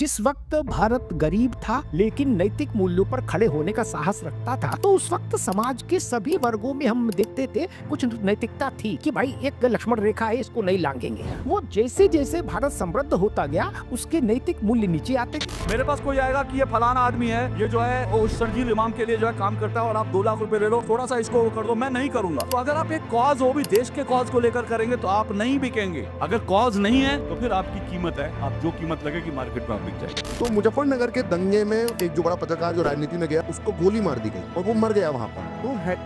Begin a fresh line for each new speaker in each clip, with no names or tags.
जिस वक्त भारत गरीब था लेकिन नैतिक मूल्यों पर खड़े होने का साहस रखता था तो उस वक्त समाज के सभी वर्गों में हम देखते थे कुछ नैतिकता थी कि भाई एक लक्ष्मण रेखा है इसको नहीं लांगेंगे वो जैसे जैसे भारत समृद्ध होता गया उसके नैतिक मूल्य नीचे आते
मेरे पास कोई आएगा की ये फलाना आदमी है ये जो है शर्जील इमाम के लिए जो है काम करता है और आप दो लाख रूपए ले लो थोड़ा सा इसको कर दो मैं नहीं करूंगा तो अगर आप एक कॉज हो भी देश के कॉज को लेकर करेंगे तो आप नहीं बिकेंगे अगर कॉज नहीं है तो फिर आपकी कीमत है आप जो कीमत लगेगी मार्केट में आप बिक जाएगी
तो मुजफ्फरनगर के दंगे में एक जो बड़ा पत्रकार जो राजनीति में गया उसको गोली मार दी गई और वो मर गया वहाँ पर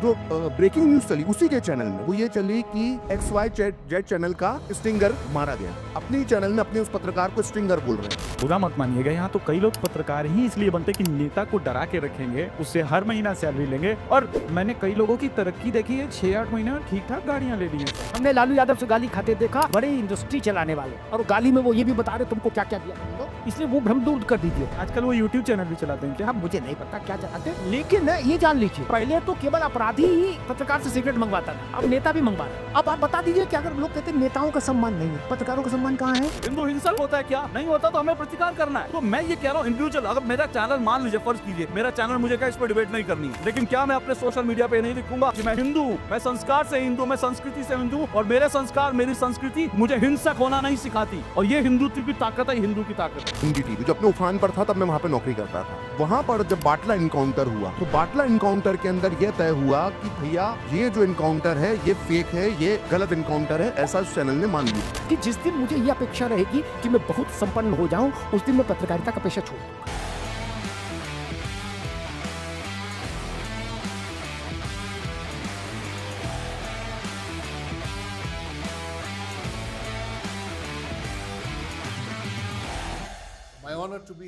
तो जो ब्रेकिंग न्यूज चली उसी के चैनल में वो ये चली कि एक्स वाई जेड चैनल का स्टिंगर मारा गया अपने चैनल में अपने उस पत्रकार को स्टिंगर बोल रहे हैं
बुरा मत मानिएगा यहाँ तो कई लोग पत्रकार ही इसलिए बनते की नेता को डरा के रखेंगे उससे हर महीना सैलरी लेंगे और मैंने कई लोगों की तरक्की देखी है छह आठ महीने ठीक ठाक गाड़ियाँ ले ली है
हमने लालू यादव ऐसी गाली खाते देखा बड़े इंडस्ट्री चलाने वाले और गाली में वो ये भी बता रहे तुमको क्या क्या दिया तो इसलिए वो भ्रम दूर कर दीजिए आजकल वो यूट्यूब चैनल भी चलाते हैं क्या हाँ, मुझे नहीं पता क्या चलाते हैं लेकिन ये जान लीजिए पहले तो केवल अपराधी ही पत्रकार से सिगरेट मंगवाता था अब नेता भी मंगवा रहा अब आप बता दीजिए कि अगर लोग कहते हैं नेताओं का सम्मान नहीं है पत्रकारों का सम्मान कहाँ है हिंदू हिंसक होता है क्या नहीं होता तो हमें प्रतिकार करना है तो
मैं ये कह रहा हूँ इंडिविजुअल अगर मेरा चैनल मान लीजिए फर्ज कीजिए मेरा चैनल मुझे क्या इस पर डिबेट नहीं करनी लेकिन क्या मैं अपने सोशल मीडिया पे नहीं लिखूंगा कि मैं हिंदू मैं संस्कार से हिंदू मैं संस्कृति से हिंदू और मेरे संस्कार मेरी संस्कृति मुझे हिंसक होना नहीं सिखाती और ये हिंदुत्व की ताकत है हिंदू की ताकत है डीडीटी
जो अपने उफान पर था तब मैं वहाँ पे नौकरी करता था वहाँ पर जब बाटला इनकाउंटर हुआ तो बाटला इनकाउंटर के अंदर यह तय हुआ कि भैया ये जो इनकाउंटर है ये फेक है ये गलत इनकाउंटर है ऐसा उस चैनल ने मान लिया
कि जिस दिन मुझे ये अपेक्षा रहेगी कि मैं बहुत संपन्न हो जाऊँ उस दिन मैं पत्रकारिता का पेशा छोड़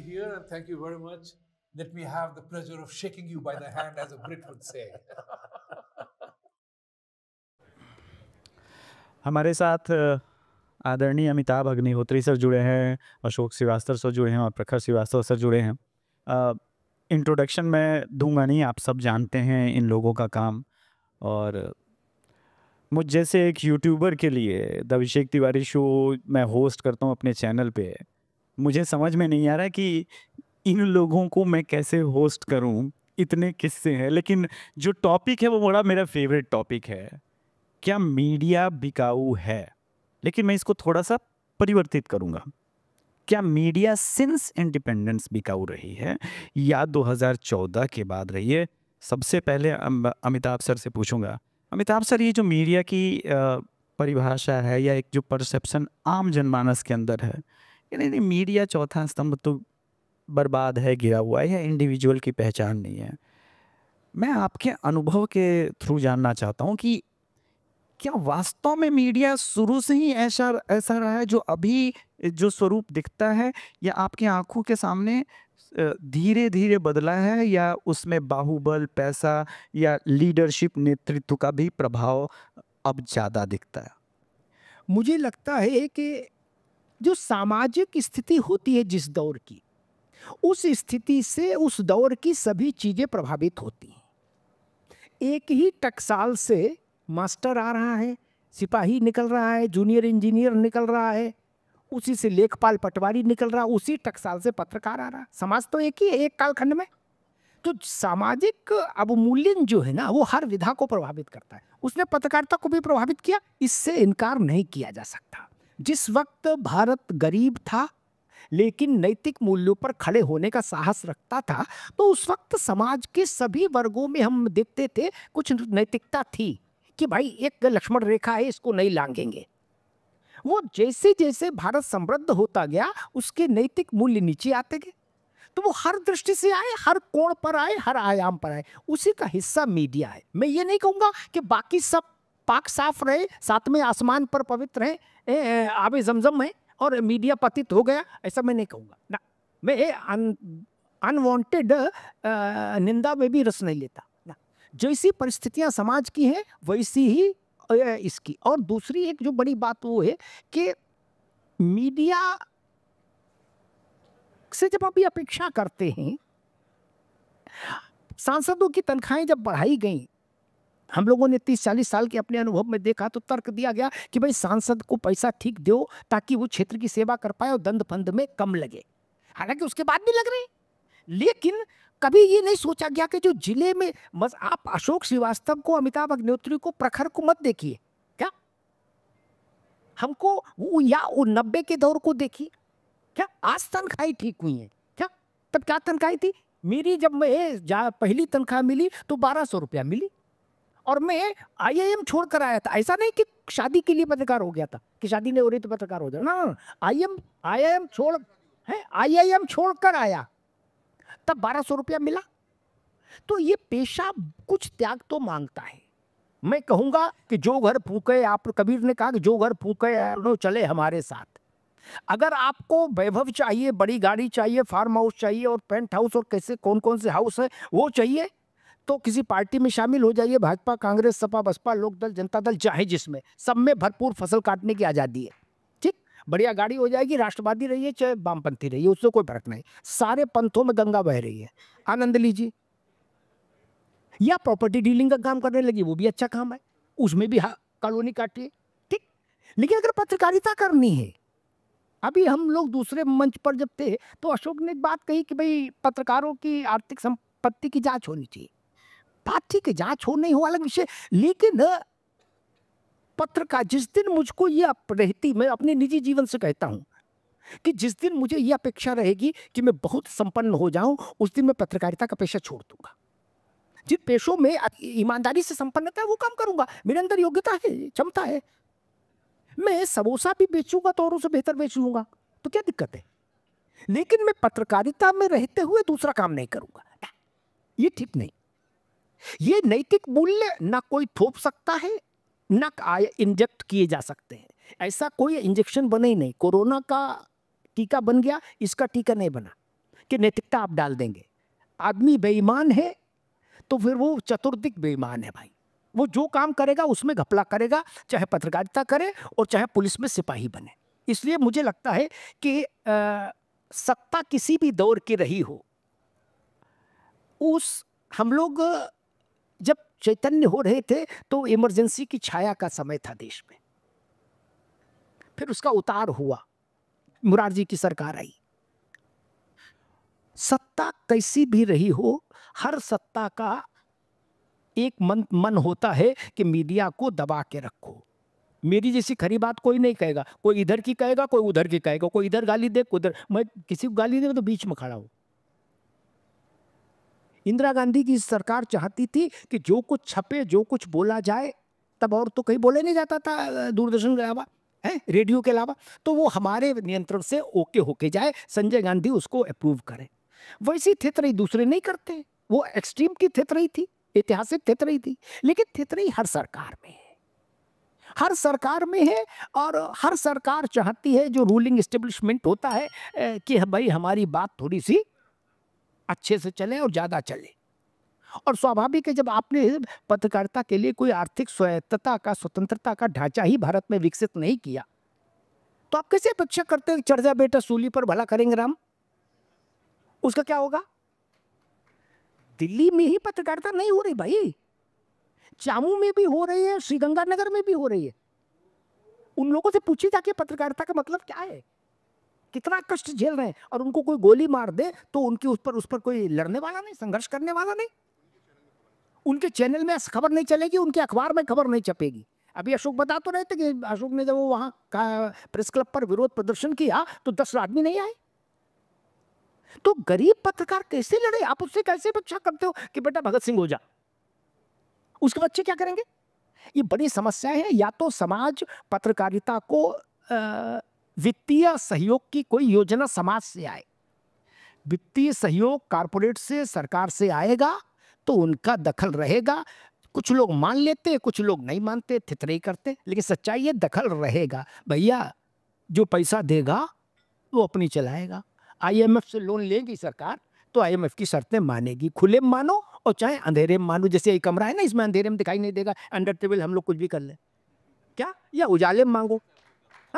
be here and thank you very much. Let me have the pleasure of shaking you by the hand, as a Brit
would say.
हमारे साथ आदरणीय अमिताभ अग्निहोत्री सर जुड़े हैं अशोक श्रीवास्तव सर जुड़े हैं और प्रखर श्रीवास्तव सर जुड़े हैं इंट्रोडक्शन में दूंगा नहीं आप सब जानते हैं इन लोगों का काम और मुझ जैसे एक यूट्यूबर के लिए द अभिषेक तिवारी शो मैं होस्ट करता हूं अपने चैनल पे मुझे समझ में नहीं आ रहा कि इन लोगों को मैं कैसे होस्ट करूं इतने किस्से हैं लेकिन जो टॉपिक है वो बड़ा मेरा फेवरेट टॉपिक है क्या मीडिया बिकाऊ है लेकिन मैं इसको थोड़ा सा परिवर्तित करूंगा क्या मीडिया सिंस इंडिपेंडेंस बिकाऊ रही है या 2014 के बाद रही है सबसे पहले अमिताभ सर से पूछूंगा अमिताभ सर ये जो मीडिया की परिभाषा है या एक जो परसेप्शन आम जनमानस के अंदर है नहीं नहीं मीडिया चौथा स्तंभ तो बर्बाद है गिरा हुआ है या इंडिविजुअल की पहचान नहीं है मैं आपके अनुभव के थ्रू जानना चाहता हूँ कि क्या वास्तव में मीडिया शुरू से ही ऐसा ऐसा रहा है जो अभी जो स्वरूप दिखता है या आपकी आंखों के सामने धीरे धीरे बदला है या उसमें बाहुबल पैसा या लीडरशिप नेतृत्व का भी प्रभाव अब ज़्यादा दिखता है
मुझे लगता है कि जो सामाजिक स्थिति होती है जिस दौर की उस स्थिति से उस दौर की सभी चीज़ें प्रभावित होती हैं एक ही टकसाल से मास्टर आ रहा है सिपाही निकल रहा है जूनियर इंजीनियर निकल रहा है उसी से लेखपाल पटवारी निकल रहा उसी टकसाल से पत्रकार आ रहा समाज तो एक ही है एक कालखंड में तो सामाजिक अवमूल्यन जो है ना वो हर विधा को प्रभावित करता है उसने पत्रकारिता को भी प्रभावित किया इससे इनकार नहीं किया जा सकता जिस वक्त भारत गरीब था लेकिन नैतिक मूल्यों पर खड़े होने का साहस रखता था तो उस वक्त समाज के सभी वर्गों में हम देखते थे कुछ नैतिकता थी कि भाई एक लक्ष्मण रेखा है इसको नहीं लांगेंगे वो जैसे जैसे भारत समृद्ध होता गया उसके नैतिक मूल्य नीचे आते गए तो वो हर दृष्टि से आए हर कोण पर आए हर आयाम पर आए उसी का हिस्सा मीडिया है मैं ये नहीं कहूँगा कि बाकी सब पाक साफ रहे साथ में आसमान पर पवित्र रहे आब जमजम है और मीडिया पतित हो गया ऐसा मैं नहीं कहूँगा ना मैं अनवांटेड निंदा में भी रस नहीं लेता ना जैसी परिस्थितियाँ समाज की हैं वैसी ही इसकी और दूसरी एक जो बड़ी बात वो है कि मीडिया से जब आप ये अपेक्षा करते हैं सांसदों की तनख्वाहें जब बढ़ाई गई हम लोगों ने तीस चालीस साल के अपने अनुभव में देखा तो तर्क दिया गया कि भाई सांसद को पैसा ठीक दो ताकि वो क्षेत्र की सेवा कर पाए और दंद फंद में कम लगे हालांकि उसके बाद भी लग रहे लेकिन कभी ये नहीं सोचा गया कि जो जिले में बस आप अशोक श्रीवास्तव को अमिताभ अग्निहोत्री को प्रखर को मत देखिए क्या हमको वो या वो नब्बे के दौर को देखिए क्या आज तनख्वाही ठीक हुई है क्या तब क्या तनख्वाही थी मेरी जब मैं पहली तनख्वाह मिली तो बारह सौ रुपया मिली और मैं आईआईएम छोड़कर आया था ऐसा नहीं कि शादी के लिए पत्रकार हो गया था कि शादी नहीं हो रही तो पत्रकार हो जाए ना I am I I am छोड़ है आई आई एम छोड़ कर आया तब बारह सौ रुपया मिला तो ये पेशा कुछ त्याग तो मांगता है मैं कहूंगा कि जो घर फूके आप कबीर ने कहा कि जो घर फूके चले हमारे साथ अगर आपको वैभव चाहिए बड़ी गाड़ी चाहिए फार्म हाउस चाहिए और पेंट हाउस और कैसे कौन कौन से हाउस है वो चाहिए तो किसी पार्टी में शामिल हो जाइए भाजपा कांग्रेस सपा बसपा लोकदल जनता दल चाहे जिसमें सब में भरपूर फसल काटने की आज़ादी है ठीक बढ़िया गाड़ी हो जाएगी राष्ट्रवादी रहिए चाहे वामपंथी रहिए उससे कोई फर्क नहीं सारे पंथों में गंगा बह रही है आनंद लीजिए या प्रॉपर्टी डीलिंग का काम करने लगी वो भी अच्छा काम है उसमें भी कॉलोनी काटिए ठीक लेकिन अगर पत्रकारिता करनी है अभी हम लोग दूसरे मंच पर जब थे तो अशोक ने एक बात कही कि भाई पत्रकारों की आर्थिक संपत्ति की जांच होनी चाहिए बात ठीक है जांच हो नहीं हो अलग विषय लेकिन पत्र का जिस दिन मुझको ये रहती मैं अपने निजी जीवन से कहता हूं कि जिस दिन मुझे यह अपेक्षा रहेगी कि मैं बहुत संपन्न हो जाऊं उस दिन मैं पत्रकारिता का पेशा छोड़ दूंगा जिन पेशों में ईमानदारी से संपन्नता है वो काम करूंगा मेरे अंदर योग्यता है क्षमता है मैं समोसा भी बेचूंगा तो औरों से बेहतर बेच लूंगा तो क्या दिक्कत है लेकिन मैं पत्रकारिता में रहते हुए दूसरा काम नहीं करूंगा ये ठीक नहीं ये नैतिक मूल्य ना कोई थोप सकता है ना इंजेक्ट किए जा सकते हैं ऐसा कोई इंजेक्शन बने ही नहीं कोरोना का टीका बन गया इसका टीका नहीं बना कि नैतिकता आप डाल देंगे आदमी बेईमान है तो फिर वो चतुर्दिक बेईमान है भाई वो जो काम करेगा उसमें घपला करेगा चाहे पत्रकारिता करे और चाहे पुलिस में सिपाही बने इसलिए मुझे लगता है कि आ, सत्ता किसी भी दौर की रही हो उस हम लोग जब चैतन्य हो रहे थे तो इमरजेंसी की छाया का समय था देश में फिर उसका उतार हुआ मुरारजी की सरकार आई सत्ता कैसी भी रही हो हर सत्ता का एक मन मन होता है कि मीडिया को दबा के रखो मेरी जैसी खरी बात कोई नहीं कहेगा कोई इधर की कहेगा कोई उधर की कहेगा कोई इधर गाली दे उधर मैं किसी को गाली दे तो बीच में खड़ा हूं इंदिरा गांधी की सरकार चाहती थी कि जो कुछ छपे जो कुछ बोला जाए तब और तो कहीं बोला नहीं जाता था दूरदर्शन के अलावा है रेडियो के अलावा तो वो हमारे नियंत्रण से ओके होके जाए संजय गांधी उसको अप्रूव करें वैसी थेतरई दूसरे नहीं करते वो एक्सट्रीम की थेतरी थी ऐतिहासिक थेतरी थी लेकिन थेतरी हर सरकार में है हर सरकार में है और हर सरकार चाहती है जो रूलिंग इस्टेब्लिशमेंट होता है कि भाई हमारी बात थोड़ी सी अच्छे से चले और ज़्यादा चले और स्वाभाविक है जब आपने पत्रकारिता के लिए कोई आर्थिक स्वायत्तता का स्वतंत्रता का ढांचा ही भारत में विकसित नहीं किया तो आप कैसे अपेक्षा करते हैं चढ़ जा बेटा सूली पर भला करेंगे राम उसका क्या होगा दिल्ली में ही पत्रकारिता नहीं हो रही भाई चामू में भी हो रही है श्रीगंगानगर में भी हो रही है उन लोगों से पूछी जाके पत्रकारिता का मतलब क्या है कितना कष्ट झेल रहे हैं और उनको कोई गोली मार दे तो उनके उस पर उस पर कोई लड़ने वाला नहीं संघर्ष करने वाला नहीं उनके चैनल में खबर नहीं चलेगी उनके अखबार में खबर नहीं छपेगी अभी अशोक बता तो रहे थे कि अशोक ने जब वो वहां का प्रेस क्लब पर विरोध प्रदर्शन किया तो दस आदमी नहीं आए तो गरीब पत्रकार कैसे लड़े आप उससे कैसे अपेक्षा करते हो कि बेटा भगत सिंह हो जा उसके बच्चे क्या करेंगे ये बड़ी समस्या है या तो समाज पत्रकारिता को आ, वित्तीय सहयोग की कोई योजना समाज से आए वित्तीय सहयोग कारपोरेट से सरकार से आएगा तो उनका दखल रहेगा कुछ लोग मान लेते कुछ लोग नहीं मानते थितरई करते लेकिन सच्चाई ये दखल रहेगा भैया जो पैसा देगा वो अपनी चलाएगा आईएमएफ से लोन लेगी सरकार तो आईएमएफ की शर्तें मानेगी खुले में मानो और चाहे अंधेरे में मानो जैसे ये कमरा है ना इसमें अंधेरे में दिखाई नहीं देगा अंडर टेबल हम लोग कुछ भी कर लें क्या या उजाले में मांगो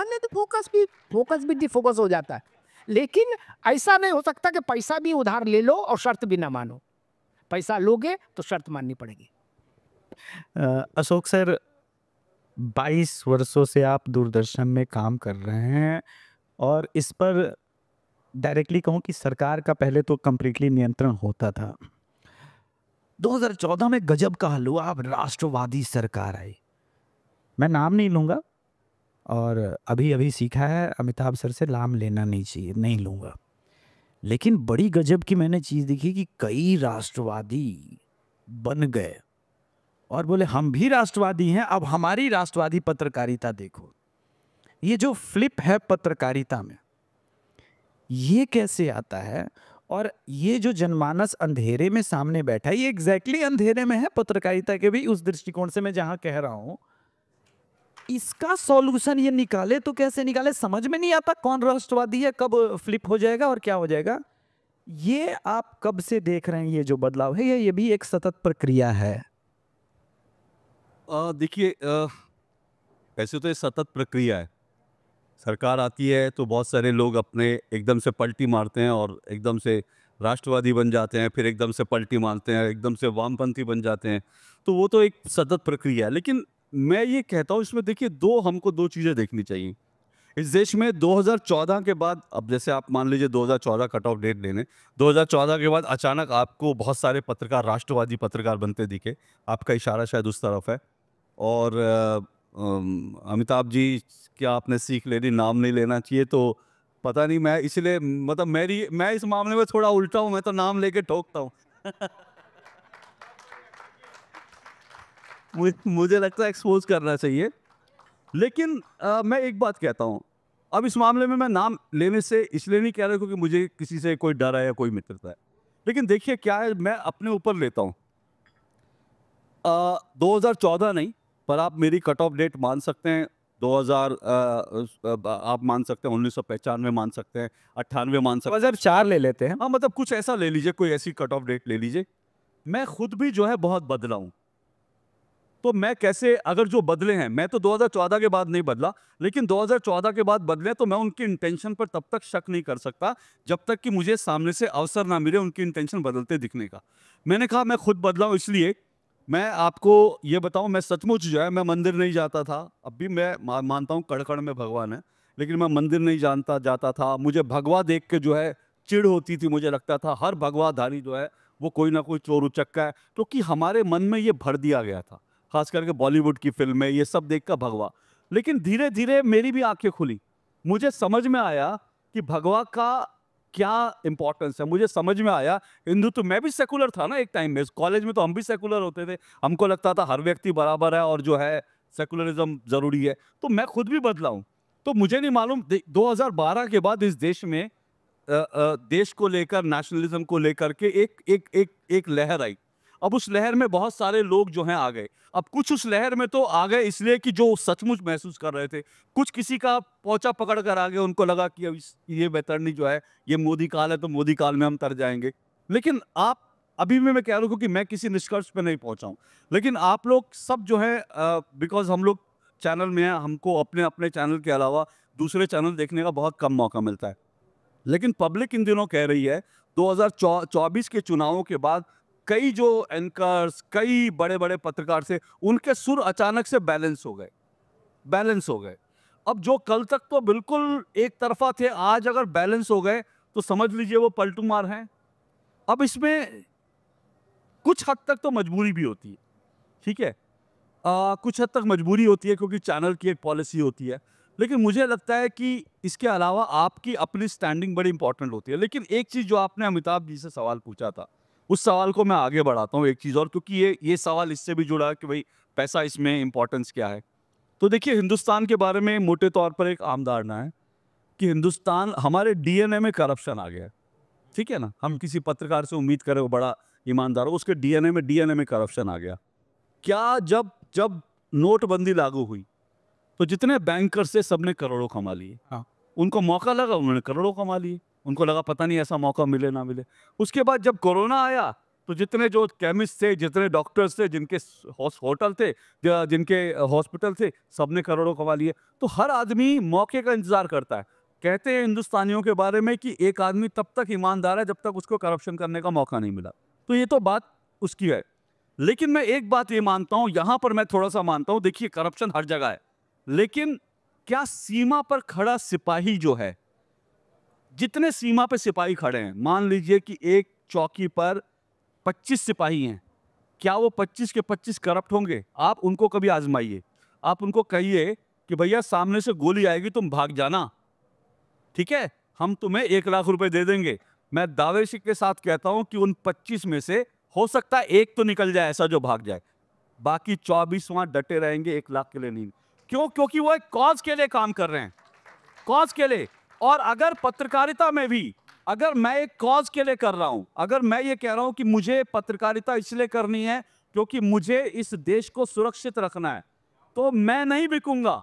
नहीं तो फोकस भी फोकस भी डिफोकस हो जाता है लेकिन ऐसा नहीं हो सकता कि पैसा भी उधार ले लो और शर्त भी ना मानो पैसा लोगे तो शर्त माननी पड़ेगी
अशोक सर 22 वर्षों से आप दूरदर्शन में काम कर रहे हैं और इस पर डायरेक्टली कहूँ कि सरकार का पहले तो कम्प्लीटली नियंत्रण होता था 2014 में गजब का हलुआ आप राष्ट्रवादी सरकार आई मैं नाम नहीं लूँगा और अभी अभी सीखा है अमिताभ सर से लाम लेना नहीं चाहिए नहीं लूँगा लेकिन बड़ी गजब की मैंने चीज़ देखी कि कई राष्ट्रवादी बन गए और बोले हम भी राष्ट्रवादी हैं अब हमारी राष्ट्रवादी पत्रकारिता देखो ये जो फ्लिप है पत्रकारिता में ये कैसे आता है और ये जो जनमानस अंधेरे में सामने बैठा है ये एग्जैक्टली exactly अंधेरे में है पत्रकारिता के भी उस दृष्टिकोण से मैं जहाँ कह रहा हूँ इसका सॉल्यूशन ये निकाले तो कैसे निकाले समझ में नहीं आता कौन राष्ट्रवादी है कब फ्लिप हो जाएगा और क्या हो जाएगा ये आप कब से देख रहे हैं ये जो बदलाव है ये ये भी एक सतत प्रक्रिया है देखिए ऐसे तो ये सतत प्रक्रिया है सरकार आती है तो बहुत सारे लोग अपने एकदम से पलटी मारते हैं और एकदम से राष्ट्रवादी बन जाते हैं फिर एकदम से पलटी मारते हैं एकदम से वामपंथी बन जाते हैं तो वो तो एक सतत प्रक्रिया है लेकिन मैं ये कहता हूँ इसमें देखिए दो हमको दो चीज़ें देखनी चाहिए इस देश में 2014 के बाद अब जैसे आप मान लीजिए 2014 कट ऑफ डेट लेने 2014 के बाद अचानक आपको बहुत सारे पत्रकार राष्ट्रवादी पत्रकार बनते दिखे आपका इशारा शायद उस तरफ है और अमिताभ जी क्या आपने सीख लेनी नाम नहीं लेना चाहिए तो पता नहीं मैं इसलिए मतलब मेरी मैं इस मामले में थोड़ा उल्टा हूँ मैं तो नाम लेके ठोकता हूँ मुझे लगता है एक्सपोज करना चाहिए लेकिन आ, मैं एक बात कहता हूँ अब इस मामले में मैं नाम लेने से इसलिए नहीं कह रहा क्योंकि मुझे किसी से कोई डर है या कोई मित्रता है लेकिन देखिए क्या है मैं अपने ऊपर लेता हूँ दो हज़ार चौदह नहीं पर आप मेरी कट ऑफ डेट मान सकते हैं 2000 आप मान सकते हैं उन्नीस सौ पचानवे मान सकते हैं अट्ठानवे मान सकते हैं हज़ार मतलब चार ले लेते हैं हाँ मतलब कुछ ऐसा ले लीजिए कोई ऐसी कट ऑफ डेट ले लीजिए मैं खुद भी जो है बहुत बदला हूँ तो मैं कैसे अगर जो बदले हैं मैं तो 2014 के बाद नहीं बदला लेकिन 2014 के बाद बदले तो मैं उनकी इंटेंशन पर तब तक शक नहीं कर सकता जब तक कि मुझे सामने से अवसर ना मिले उनकी इंटेंशन बदलते दिखने का मैंने कहा मैं खुद बदला हूँ इसलिए मैं आपको ये बताऊँ मैं सचमुच जो है मैं मंदिर नहीं जाता था अब भी मैं मानता हूँ कड़कड़ में भगवान है लेकिन मैं मंदिर नहीं जानता जाता था मुझे भगवा देख के जो है चिड़ होती थी मुझे लगता था हर भगवाधारी जो है वो कोई ना कोई चोर उचक्का है क्योंकि तो हमारे मन में ये भर दिया गया था खास करके बॉलीवुड की फिल्में ये सब देख कर भगवा लेकिन धीरे धीरे मेरी भी आंखें खुली मुझे समझ में आया कि भगवा का क्या इंपॉर्टेंस है मुझे समझ में आया हिंदू तो मैं भी सेकुलर था ना एक टाइम में कॉलेज में तो हम भी सेकुलर होते थे हमको लगता था हर व्यक्ति बराबर है और जो है सेकुलरिज्म ज़रूरी है तो मैं खुद भी बदला हूँ तो मुझे नहीं मालूम 2012 के बाद इस देश में देश को लेकर नेशनलिज्म को लेकर के एक एक एक एक लहर आई अब उस लहर में बहुत सारे लोग जो हैं आ गए अब कुछ उस लहर में तो आ गए इसलिए कि जो सचमुच महसूस कर रहे थे कुछ किसी का पोचा पकड़ कर आ गए उनको लगा कि अब ये बेतरनी जो है ये मोदी काल है तो मोदी काल में हम तर जाएंगे लेकिन आप अभी भी मैं कह रहा हूँ कि मैं किसी निष्कर्ष पर नहीं पहुँचाऊँ लेकिन आप लोग सब जो है बिकॉज हम लोग चैनल में हैं हमको अपने अपने चैनल के अलावा दूसरे चैनल देखने का बहुत कम मौका मिलता है लेकिन पब्लिक इन दिनों कह रही है 2024 के चुनावों के बाद कई जो एंकर्स कई बड़े बड़े पत्रकार से उनके सुर अचानक से बैलेंस हो गए बैलेंस हो गए अब जो कल तक तो बिल्कुल एक तरफा थे आज अगर बैलेंस हो गए तो समझ लीजिए वो पलटू मार हैं अब इसमें कुछ हद तक तो मजबूरी भी होती है ठीक है आ, कुछ हद तक मजबूरी होती है क्योंकि चैनल की एक पॉलिसी होती है लेकिन मुझे लगता है कि इसके अलावा आपकी अपनी स्टैंडिंग बड़ी इंपॉर्टेंट होती है लेकिन एक चीज़ जो आपने अमिताभ जी से सवाल पूछा था उस सवाल को मैं आगे बढ़ाता हूँ एक चीज़ और क्योंकि ये ये सवाल इससे भी जुड़ा कि भाई पैसा इसमें इम्पोर्टेंस क्या है तो देखिए हिंदुस्तान के बारे में मोटे तौर पर एक आम धारणा है कि हिंदुस्तान हमारे डीएनए में करप्शन आ गया है ठीक है ना हम किसी पत्रकार से उम्मीद करें वो बड़ा ईमानदार हो उसके डीएनए में डीएनए में करप्शन आ गया क्या जब जब नोटबंदी लागू हुई तो जितने बैंकर्स थे सबने करोड़ों कमा लिए हाँ। उनको मौका लगा उन्होंने करोड़ों कमा लिए उनको लगा पता नहीं ऐसा मौका मिले ना मिले उसके बाद जब कोरोना आया तो जितने जो केमिस्ट थे जितने डॉक्टर्स थे जिनके होटल थे जिनके हॉस्पिटल थे सब ने करोड़ों कमा लिए तो हर आदमी मौके का इंतज़ार करता है कहते हैं हिंदुस्तानियों के बारे में कि एक आदमी तब तक ईमानदार है जब तक उसको करप्शन करने का मौका नहीं मिला तो ये तो बात उसकी है लेकिन मैं एक बात ये मानता हूँ यहाँ पर मैं थोड़ा सा मानता हूँ देखिए करप्शन हर जगह है लेकिन क्या सीमा पर खड़ा सिपाही जो है जितने सीमा पे सिपाही खड़े हैं मान लीजिए कि एक चौकी पर 25 सिपाही हैं क्या वो 25 के 25 करप्ट होंगे आप उनको कभी आजमाइए आप उनको कहिए कि भैया सामने से गोली आएगी तुम भाग जाना ठीक है हम तुम्हें एक लाख रुपए दे देंगे मैं दावे के साथ कहता हूं कि उन 25 में से हो सकता है एक तो निकल जाए ऐसा जो भाग जाए बाकी चौबीस वहां डटे रहेंगे एक लाख के लिए नहीं क्यों क्योंकि वो एक कॉज के लिए काम कर रहे हैं कॉज के लिए और अगर पत्रकारिता में भी अगर मैं एक कॉज के लिए कर रहा हूं अगर मैं ये कह रहा हूं कि मुझे पत्रकारिता इसलिए करनी है क्योंकि मुझे इस देश को सुरक्षित रखना है तो मैं नहीं बिकूंगा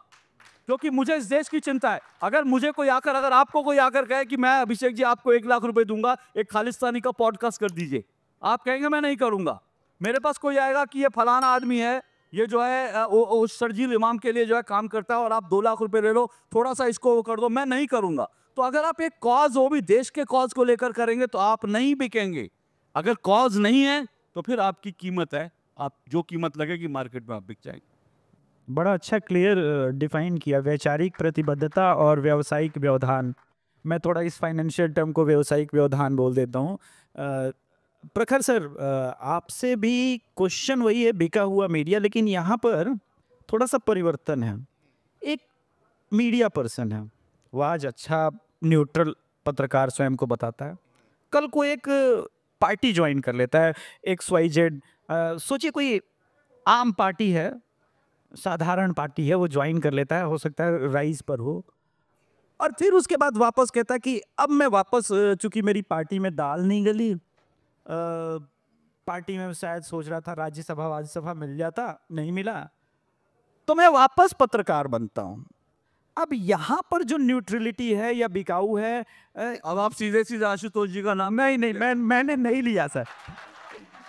क्योंकि मुझे इस देश की चिंता है अगर मुझे कोई आकर अगर आपको कोई आकर कहे कि मैं अभिषेक जी आपको एक लाख रुपए दूंगा एक खालिस्तानी का पॉडकास्ट कर दीजिए आप कहेंगे मैं नहीं करूंगा मेरे पास कोई आएगा कि ये फलाना आदमी है ये जो है उस सरजील इमाम के लिए जो है काम करता है और आप दो लाख रुपए ले लो थोड़ा सा इसको वो कर दो मैं नहीं करूंगा तो अगर आप एक कॉज वो भी देश के कॉज को लेकर करेंगे तो आप नहीं बिकेंगे अगर कॉज नहीं है तो फिर आपकी कीमत है आप जो कीमत लगेगी मार्केट में आप बिक जाएंगे बड़ा अच्छा क्लियर डिफाइन किया वैचारिक प्रतिबद्धता और व्यावसायिक व्यवधान मैं थोड़ा इस फाइनेंशियल टर्म को व्यावसायिक व्यवधान बोल देता हूँ प्रखर सर आपसे भी क्वेश्चन वही है बिका हुआ मीडिया लेकिन यहाँ पर थोड़ा सा परिवर्तन है एक मीडिया पर्सन है वह आज अच्छा न्यूट्रल पत्रकार स्वयं को बताता है कल को एक पार्टी ज्वाइन कर लेता है एक वाई जेड सोचिए कोई आम पार्टी है साधारण पार्टी है वो ज्वाइन कर लेता है हो सकता है राइज पर हो और फिर उसके बाद वापस कहता है कि अब मैं वापस चूंकि मेरी पार्टी में दाल नहीं गली पार्टी में शायद सोच रहा था राज्यसभा राज्यसभा मिल जाता नहीं मिला तो मैं वापस पत्रकार बनता हूँ अब यहाँ पर जो न्यूट्रलिटी है या बिकाऊ है अब आप सीधे सीधे आशुतोष जी का नाम नहीं नहीं मैं मैंने नहीं लिया सर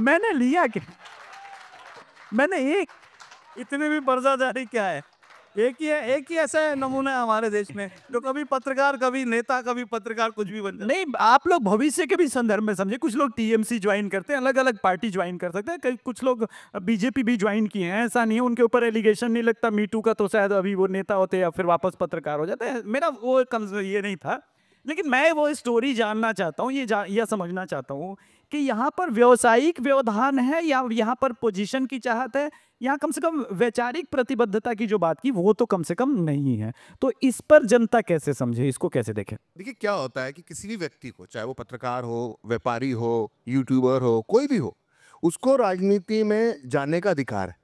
मैंने लिया क्या मैंने एक इतने भी पर्जा जारी क्या है एक ही है एक ही ऐसा नमूना है हमारे देश में जो कभी पत्रकार कभी नेता कभी पत्रकार कुछ भी बन नहीं आप लोग भविष्य के भी संदर्भ में समझे कुछ लोग टीएमसी ज्वाइन करते हैं अलग अलग पार्टी ज्वाइन कर सकते हैं कई कुछ लोग बीजेपी भी ज्वाइन किए हैं ऐसा नहीं है उनके ऊपर एलिगेशन नहीं लगता मीटू का तो शायद अभी वो नेता होते या फिर वापस पत्रकार हो जाते हैं मेरा वो कम ये नहीं था लेकिन मैं वो स्टोरी जानना चाहता हूँ ये यह समझना चाहता हूँ कि यहाँ पर व्यवसायिक व्यवधान है या यहाँ पर पोजीशन की चाहत है यहाँ कम से कम वैचारिक प्रतिबद्धता की जो बात की वो तो कम से कम नहीं है तो इस पर जनता कैसे समझे इसको कैसे देखे
देखिए क्या होता है कि किसी भी व्यक्ति को चाहे वो पत्रकार हो व्यापारी हो यूट्यूबर हो कोई भी हो उसको राजनीति में जाने का अधिकार है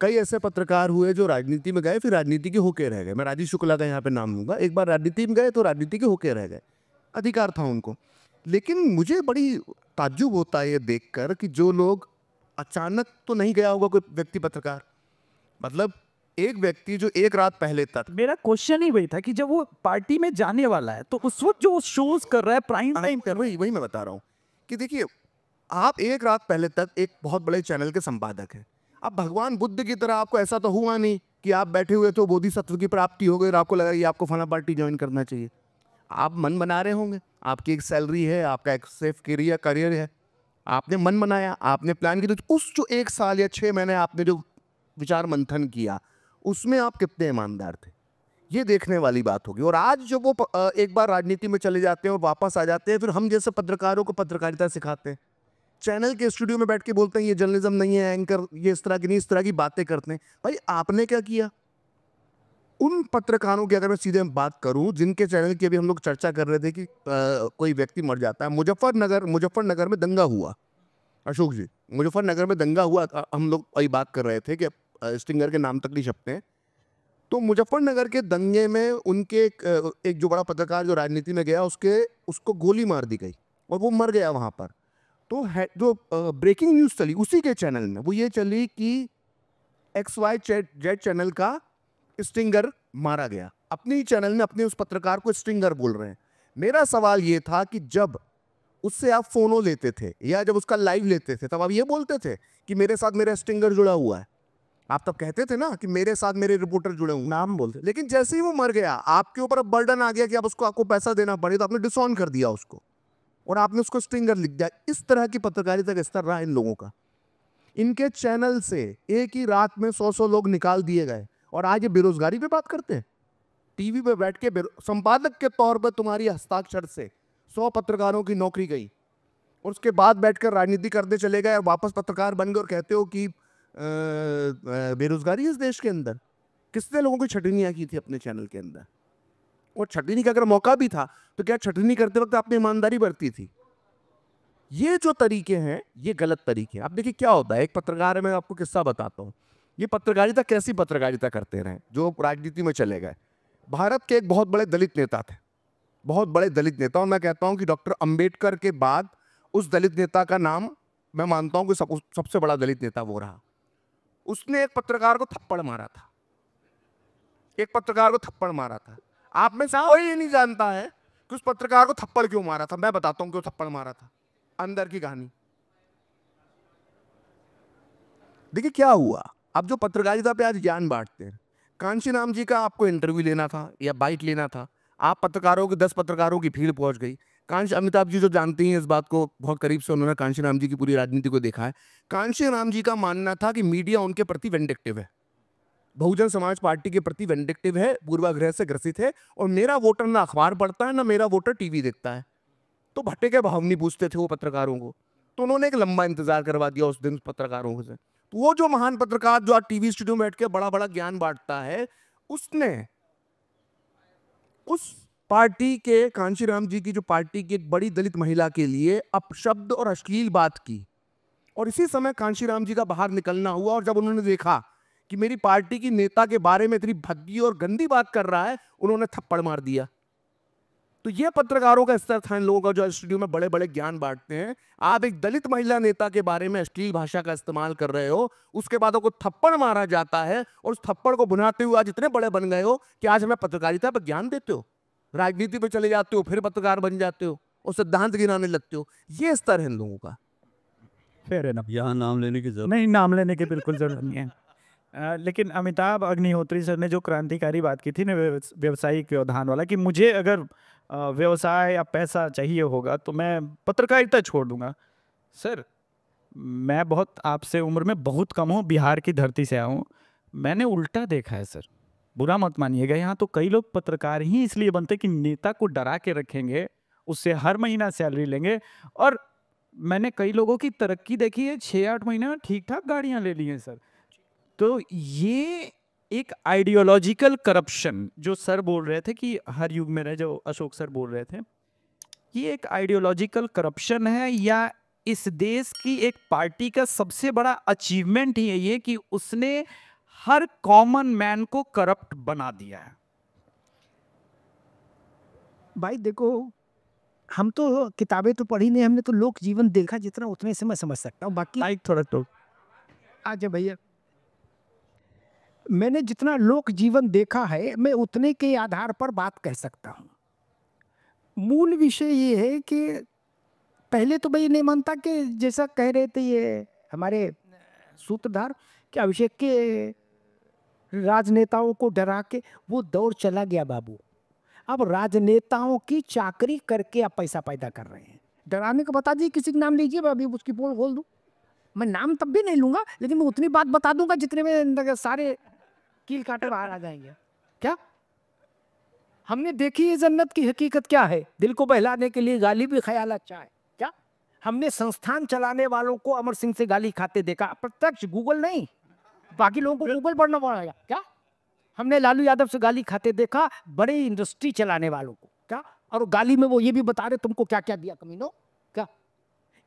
कई ऐसे पत्रकार हुए जो राजनीति में गए फिर राजनीति के होके रह गए मैं राजीव शुक्ला का यहाँ पे नाम लूंगा एक बार राजनीति में गए तो राजनीति के होके रह गए अधिकार था उनको लेकिन मुझे बड़ी ताज्जुब होता है ये देख कि जो लोग अचानक तो नहीं गया होगा कोई व्यक्ति पत्रकार मतलब एक व्यक्ति जो एक रात पहले तक मेरा क्वेश्चन ही वही था कि जब वो पार्टी में जाने वाला है तो उस वक्त जो शोज कर रहा है प्राइम टाइम कर वही वही मैं बता रहा हूँ कि देखिए आप एक रात पहले तक एक बहुत बड़े चैनल के संपादक हैं अब भगवान बुद्ध की तरह आपको ऐसा तो हुआ नहीं कि आप बैठे हुए तो बोधि सत्व की प्राप्ति हो गई और आपको लगा ये आपको फला पार्टी ज्वाइन करना चाहिए आप मन बना रहे होंगे आपकी एक सैलरी है आपका एक सेफ करियर करियर है आपने मन बनाया आपने प्लान किया तो उस जो एक साल या छः महीने आपने जो विचार मंथन किया उसमें आप कितने ईमानदार थे ये देखने वाली बात होगी और आज जब वो एक बार राजनीति में चले जाते हैं और वापस आ जाते हैं फिर हम जैसे पत्रकारों को पत्रकारिता सिखाते हैं चैनल के स्टूडियो में बैठ के बोलते हैं ये जर्नलिज्म नहीं है एंकर ये इस तरह की नहीं इस तरह की बातें करते हैं भाई आपने क्या किया उन पत्रकारों की अगर मैं सीधे बात करूं जिनके चैनल की अभी हम लोग चर्चा कर रहे थे कि आ, कोई व्यक्ति मर जाता है मुजफ्फरनगर मुजफ्फरनगर में दंगा हुआ अशोक जी मुजफ्फरनगर में दंगा हुआ हम लोग वही बात कर रहे थे कि स्टिंगर के नाम तक नहीं छपते हैं तो मुजफ्फरनगर के दंगे में उनके एक, एक जो बड़ा पत्रकार जो राजनीति में गया उसके उसको गोली मार दी गई और वो मर गया वहाँ पर तो है जो ब्रेकिंग न्यूज़ चली उसी के चैनल में वो ये चली कि एक्स वाई जेड चैनल का स्टिंगर मारा गया अपने ही चैनल में अपने उस पत्रकार को स्टिंगर बोल रहे हैं मेरा सवाल ये था कि जब उससे आप फोनो लेते थे या जब उसका लाइव लेते थे तब आप ये बोलते थे कि मेरे साथ मेरा स्टिंगर जुड़ा हुआ है आप तब कहते थे ना कि मेरे साथ मेरे रिपोर्टर जुड़े हुए नाम बोलते लेकिन जैसे ही वो मर गया आपके ऊपर अब बर्डन आ गया कि आप उसको आपको पैसा देना पड़े तो आपने डिसऑन कर दिया उसको और आपने उसको स्टिंगर लिख दिया इस तरह की पत्रकारिता का स्तर रहा इन लोगों का इनके चैनल से एक ही रात में सौ सौ लोग निकाल दिए गए और आज ये बेरोजगारी पे बात करते हैं टीवी पे बैठ के संपादक के तौर पर तुम्हारी हस्ताक्षर से सौ पत्रकारों की नौकरी गई और उसके बाद बैठकर राजनीति करते चले गए और वापस पत्रकार बन गए और कहते हो कि बेरोजगारी इस देश के अंदर किसने लोगों की छटनियाँ की थी अपने चैनल के अंदर और छटनी का अगर मौका भी था तो क्या छटनी करते वक्त आपने ईमानदारी बरती थी ये जो तरीके हैं ये गलत तरीके हैं आप देखिए क्या होता है एक पत्रकार है मैं आपको किस्सा बताता हूँ ये पत्रकारिता कैसी पत्रकारिता करते रहे जो राजनीति में चले गए भारत के एक बहुत बड़े दलित नेता थे बहुत बड़े दलित नेता और मैं कहता हूँ कि डॉक्टर अम्बेडकर के बाद उस दलित नेता का नाम मैं मानता हूँ कि सब, सबसे बड़ा दलित नेता वो रहा उसने एक पत्रकार को थप्पड़ मारा था एक पत्रकार को थप्पड़ मारा था आप में से ये नहीं जानता है कि उस पत्रकार को थप्पड़ क्यों मारा था मैं बताता हूँ क्यों थप्पड़ मारा था अंदर की कहानी देखिए क्या हुआ अब जो पत्रकारिता पे आज ज्ञान बांटते हैं कांशी नाम जी का आपको इंटरव्यू लेना था या बाइट लेना था आप पत्रकारों के दस पत्रकारों की भीड़ पहुंच गई कांश अमिताभ जी जो जानते हैं इस बात को बहुत करीब से उन्होंने कांशी राम जी की पूरी राजनीति को देखा है कांशी राम जी का मानना था कि मीडिया उनके प्रति वेंडेक्टिव है बहुजन समाज पार्टी के प्रति वेंडेक्टिव है पूर्वाग्रह से ग्रसित है और मेरा वोटर ना अखबार पढ़ता है ना मेरा वोटर टीवी देखता है तो भट्टे के भाव नहीं पूछते थे वो पत्रकारों को तो उन्होंने एक लंबा इंतजार करवा दिया उस दिन पत्रकारों से वो जो महान पत्रकार जो आज टीवी स्टूडियो में बैठ के बड़ा बड़ा ज्ञान बांटता है उसने उस पार्टी के कांशीराम जी की जो पार्टी की एक बड़ी दलित महिला के लिए अपशब्द और अश्लील बात की और इसी समय कांशीराम जी का बाहर निकलना हुआ और जब उन्होंने देखा कि मेरी पार्टी की नेता के बारे में इतनी भद्दी और गंदी बात कर रहा है उन्होंने थप्पड़ मार दिया तो ये पत्रकारों का स्तर था इन लोगों का जो स्टूडियो में बड़े बड़े ज्ञान बांटते हैं आप एक दलित महिला नेता के बारे में अश्लील भाषा का इस्तेमाल कर रहे हो उसके बाद आपको थप्पड़ मारा जाता है और उस थप्पड़ को बुनाते हुए आज इतने बड़े बन गए हो कि आज हमें पत्रकारिता पर ज्ञान देते हो राजनीति पर चले जाते हो फिर पत्रकार बन जाते हो और सिद्धांत गिराने लगते हो
ये स्तर है इन लोगों का फिर है ना यहाँ नाम लेने की जरूरत नहीं नाम लेने की बिल्कुल जरूरत नहीं है आ, लेकिन अमिताभ अग्निहोत्री सर ने जो क्रांतिकारी बात की थी ना व्यवसायिक व्यवधान वाला कि मुझे अगर व्यवसाय या पैसा चाहिए होगा तो मैं पत्रकारिता छोड़ दूंगा सर मैं बहुत आपसे उम्र में बहुत कम हूँ बिहार की धरती से आया हूँ मैंने उल्टा देखा है सर बुरा मत मानिएगा यहाँ तो कई लोग पत्रकार ही इसलिए बनते कि नेता को डरा के रखेंगे उससे हर महीना सैलरी लेंगे और मैंने कई लोगों की तरक्की देखी है छः आठ महीना ठीक ठाक गाड़ियाँ ले ली हैं सर तो ये एक आइडियोलॉजिकल करप्शन जो सर बोल रहे थे कि हर युग में रहे जो अशोक सर बोल रहे थे ये एक आइडियोलॉजिकल करप्शन है या इस देश की एक पार्टी का सबसे बड़ा अचीवमेंट ही है ये कि उसने हर कॉमन मैन को करप्ट बना दिया है
भाई देखो हम तो किताबें तो पढ़ी नहीं हमने तो लोक जीवन देखा जितना उतने से मैं समझ सकता हूँ बाकी हाँ, थोड़ा तो अच्छा भैया मैंने जितना लोक जीवन देखा है मैं उतने के आधार पर बात कह सकता हूँ मूल विषय ये है कि पहले तो मैं ये नहीं मानता कि जैसा कह रहे थे ये हमारे सूत्रधार कि अभिषेक के राजनेताओं को डरा के वो दौर चला गया बाबू अब राजनेताओं की चाकरी करके आप पैसा पैदा कर रहे हैं डराने को बता दी किसी का नाम लीजिए मैं अभी उसकी पोल खोल दूँ मैं नाम तब भी नहीं लूँगा लेकिन मैं उतनी बात बता दूंगा जितने में सारे कील काटे बाहर आ जाएंगे क्या हमने देखी ये जन्नत की हकीकत क्या है दिल को बहलाने के लिए गाली भी ख्याल अच्छा है क्या हमने संस्थान चलाने वालों को अमर सिंह से गाली खाते देखा प्रत्यक्ष गूगल नहीं बाकी लोगों को गूगल पढ़ना पड़ेगा क्या हमने लालू यादव से गाली खाते देखा बड़े इंडस्ट्री चलाने वालों को क्या और गाली में वो ये भी बता रहे तुमको क्या क्या दिया कमीनो क्या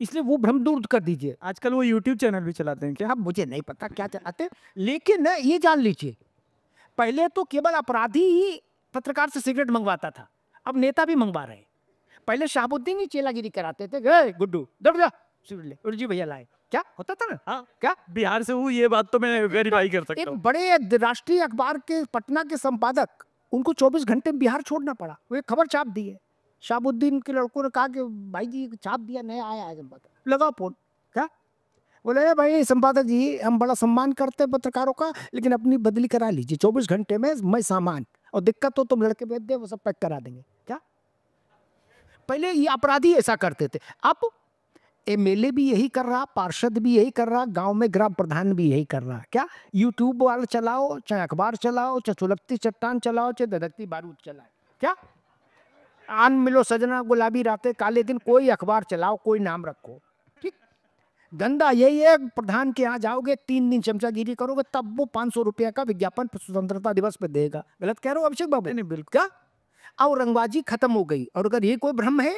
इसलिए वो भ्रम दूर कर दीजिए आजकल वो यूट्यूब चैनल भी चलाते हैं क्या मुझे नहीं पता क्या चलाते लेकिन ये जान लीजिए पहले तो केवल अपराधी ही पत्रकार से सिगरेट मंगवाता था अब नेता भी मंगवा रहे पहले शाहबुद्दीन ही चेलागिरी कराते थे गुड्डू दौड़ जा सिगरेट ले उर्जी भैया लाए क्या होता था ना हाँ क्या
बिहार से हूँ ये बात तो मैं वेरीफाई कर सकता एक
बड़े राष्ट्रीय अखबार के पटना के संपादक उनको 24 घंटे बिहार छोड़ना पड़ा वो एक खबर छाप दी है शाहबुद्दीन के लड़कों ने कहा कि भाई जी छाप दिया नया आया है लगा फोन बोले भाई संपादक जी हम बड़ा सम्मान करते हैं पत्रकारों का लेकिन अपनी बदली करा लीजिए चौबीस घंटे में मैं सामान और दिक्कत तो तुम लड़के भेज दे वो सब पैक करा देंगे क्या पहले ये अपराधी ऐसा करते थे अब एमएलए भी यही कर रहा पार्षद भी यही कर रहा गांव में ग्राम प्रधान भी यही कर रहा क्या यूट्यूब वाला चलाओ चाहे अखबार चलाओ चाहे चुलकती चट्टान चलाओ चाहे धधकती बारूद चलाओ क्या आन मिलो सजना गुलाबी रातें काले दिन कोई अखबार चलाओ कोई नाम रखो धंधा यही है प्रधान के यहाँ जाओगे तीन दिन चमचागिरी करोगे तब वो पांच सौ रुपया का विज्ञापन स्वतंत्रता दिवस पे देगा गलत कह रहे हो अभिषेक बाबू नहीं बिल्कुल क्या और रंगबाजी खत्म हो गई और अगर ये कोई भ्रम है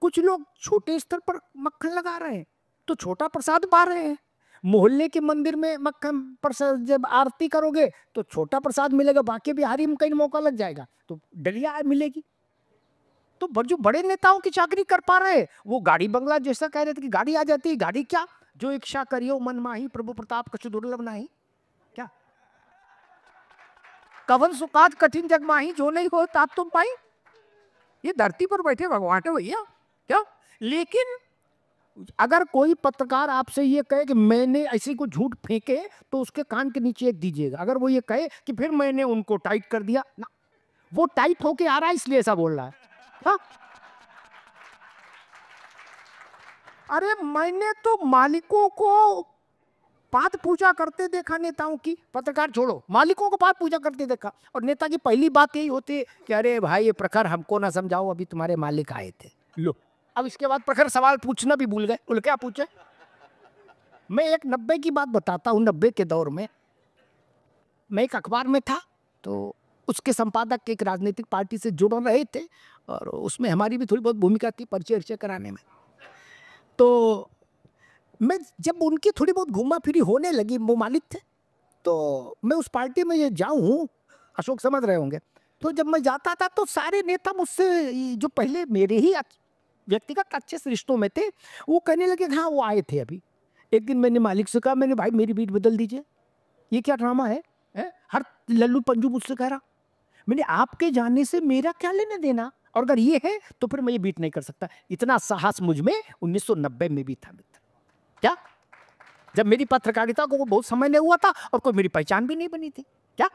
कुछ लोग छोटे स्तर पर मक्खन लगा रहे हैं तो छोटा प्रसाद पा रहे हैं मोहल्ले के मंदिर में मक्खन प्रसाद जब आरती करोगे तो छोटा प्रसाद मिलेगा बाकी बिहारी में कहीं मौका लग जाएगा तो डलिया मिलेगी तो जो बड़े नेताओं की चाकरी कर पा रहे वो गाड़ी बंगला जैसा कह रहे थे कि गाड़ी आ जाती गाड़ी क्या जो इच्छा करियो मन माही प्रभु प्रताप कछु दुर्लभ नहीं क्या कवन सुकात कठिन जग माही जो नहीं हो ताप तुम पाई ये धरती पर बैठे भगवान है भैया क्या लेकिन अगर कोई पत्रकार आपसे ये कहे कि मैंने ऐसे को झूठ फेंके तो उसके कान के नीचे एक दीजिएगा अगर वो ये कहे कि फिर मैंने उनको टाइट कर दिया ना वो टाइट होके आ रहा है इसलिए ऐसा बोल रहा है हा? अरे मैंने तो मालिकों को पात पूजा करते देखा नेताओं की पत्रकार छोड़ो मालिकों को पात पूजा करते देखा और नेता की पहली बात यही होती कि अरे भाई ये प्रखर हमको ना समझाओ अभी तुम्हारे मालिक आए थे लो अब इसके बाद प्रखर सवाल पूछना भी भूल गए बोले क्या पूछे मैं एक नब्बे की बात बताता हूँ नब्बे के दौर में मैं एक अखबार में था तो उसके संपादक एक राजनीतिक पार्टी से जुड़ रहे थे और उसमें हमारी भी थोड़ी बहुत भूमिका थी पर्चे वर्चे कराने में तो मैं जब उनकी थोड़ी बहुत घुमा फिरी होने लगी वो मालिक थे तो मैं उस पार्टी में जाऊँ अशोक समझ रहे होंगे तो जब मैं जाता था तो सारे नेता मुझसे जो पहले मेरे ही व्यक्तिगत अच्छे से रिश्तों में थे वो कहने लगे हाँ वो आए थे अभी एक दिन मैंने मालिक से कहा मैंने भाई मेरी बीट बदल दीजिए ये क्या ड्रामा है, है? हर लल्लू पंजू मुझसे कह रहा मैंने आपके जाने से मेरा क्या लेने देना और अगर ये है तो फिर मैं ये बीट नहीं कर सकता इतना साहस मुझ में 1990 में भी था मित्र क्या जब मेरी पत्रकारिता को बहुत समय नहीं हुआ था और कोई मेरी पहचान भी नहीं बनी थी क्या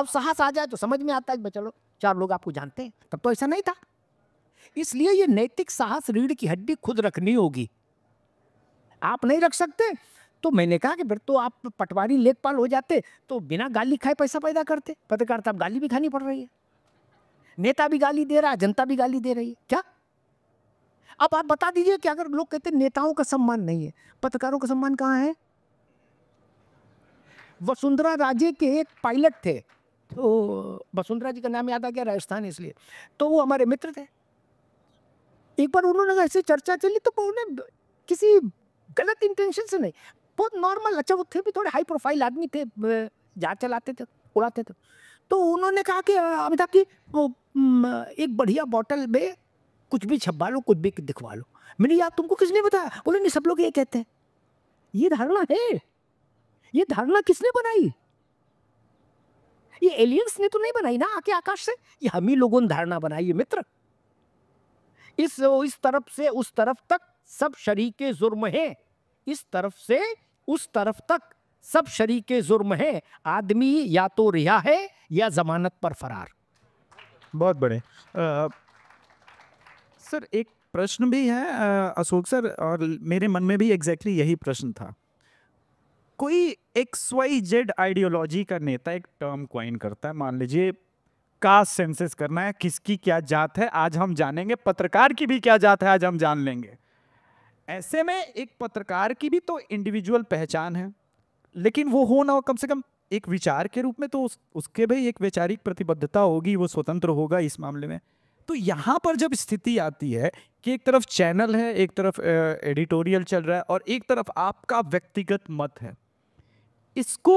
अब साहस आ जाए तो समझ में आता है चलो चार लोग आपको जानते हैं तब तो ऐसा नहीं था इसलिए ये नैतिक साहस रीढ़ की हड्डी खुद रखनी होगी आप नहीं रख सकते तो मैंने कहा कि फिर तो आप पटवारी लेखपाल हो जाते तो बिना गाली खाए पैसा पैदा करते पत्रकार साहब गाली भी खानी पड़ रही है नेता भी गाली दे रहा है जनता भी गाली दे रही है क्या अब आप बता दीजिए कि अगर लोग कहते नेताओं का सम्मान नहीं है पत्रकारों का सम्मान कहाँ है वसुंधरा राजे के एक पायलट थे तो वसुंधरा जी का नाम याद आ गया राजस्थान इसलिए तो वो हमारे मित्र थे एक बार उन्होंने ऐसे चर्चा चली तो उन्हें किसी गलत इंटेंशन से नहीं बहुत नॉर्मल अच्छा वो थे भी थोड़े हाई प्रोफाइल आदमी थे जहाज चलाते थे उड़ाते थे तो उन्होंने कहा कि अमिताभ की वो एक बढ़िया बॉटल में कुछ भी छपवा लो कुछ भी दिखवा लो मैंने यार तुमको किसने बताया बोले नहीं सब लोग ये कहते हैं ये धारणा है ये धारणा किसने बनाई ये एलियंस ने तो नहीं बनाई ना आके आकाश से ये हम ही लोगों ने धारणा बनाई है मित्र इस इस तरफ से उस तरफ तक सब शरीके जुर्म हैं इस तरफ से उस तरफ तक सब शरीक जुर्म है आदमी या तो रिहा है या जमानत पर फरार
बहुत बड़े आ, सर एक प्रश्न भी है अशोक सर और मेरे मन में भी एग्जैक्टली यही प्रश्न था कोई एक्स वाई जेड आइडियोलॉजी का नेता एक टर्म क्वाइन करता है मान लीजिए का सेंसेस करना है किसकी क्या जात है आज हम जानेंगे पत्रकार की भी क्या जात है आज हम जान लेंगे ऐसे में एक पत्रकार की भी तो इंडिविजुअल पहचान है लेकिन वो हो ना हो कम से कम एक विचार के रूप में तो उस, उसके भी एक वैचारिक प्रतिबद्धता होगी वो स्वतंत्र होगा इस मामले में तो यहाँ पर जब स्थिति आती है कि एक तरफ चैनल है एक तरफ एडिटोरियल चल रहा है और एक तरफ आपका व्यक्तिगत मत है इसको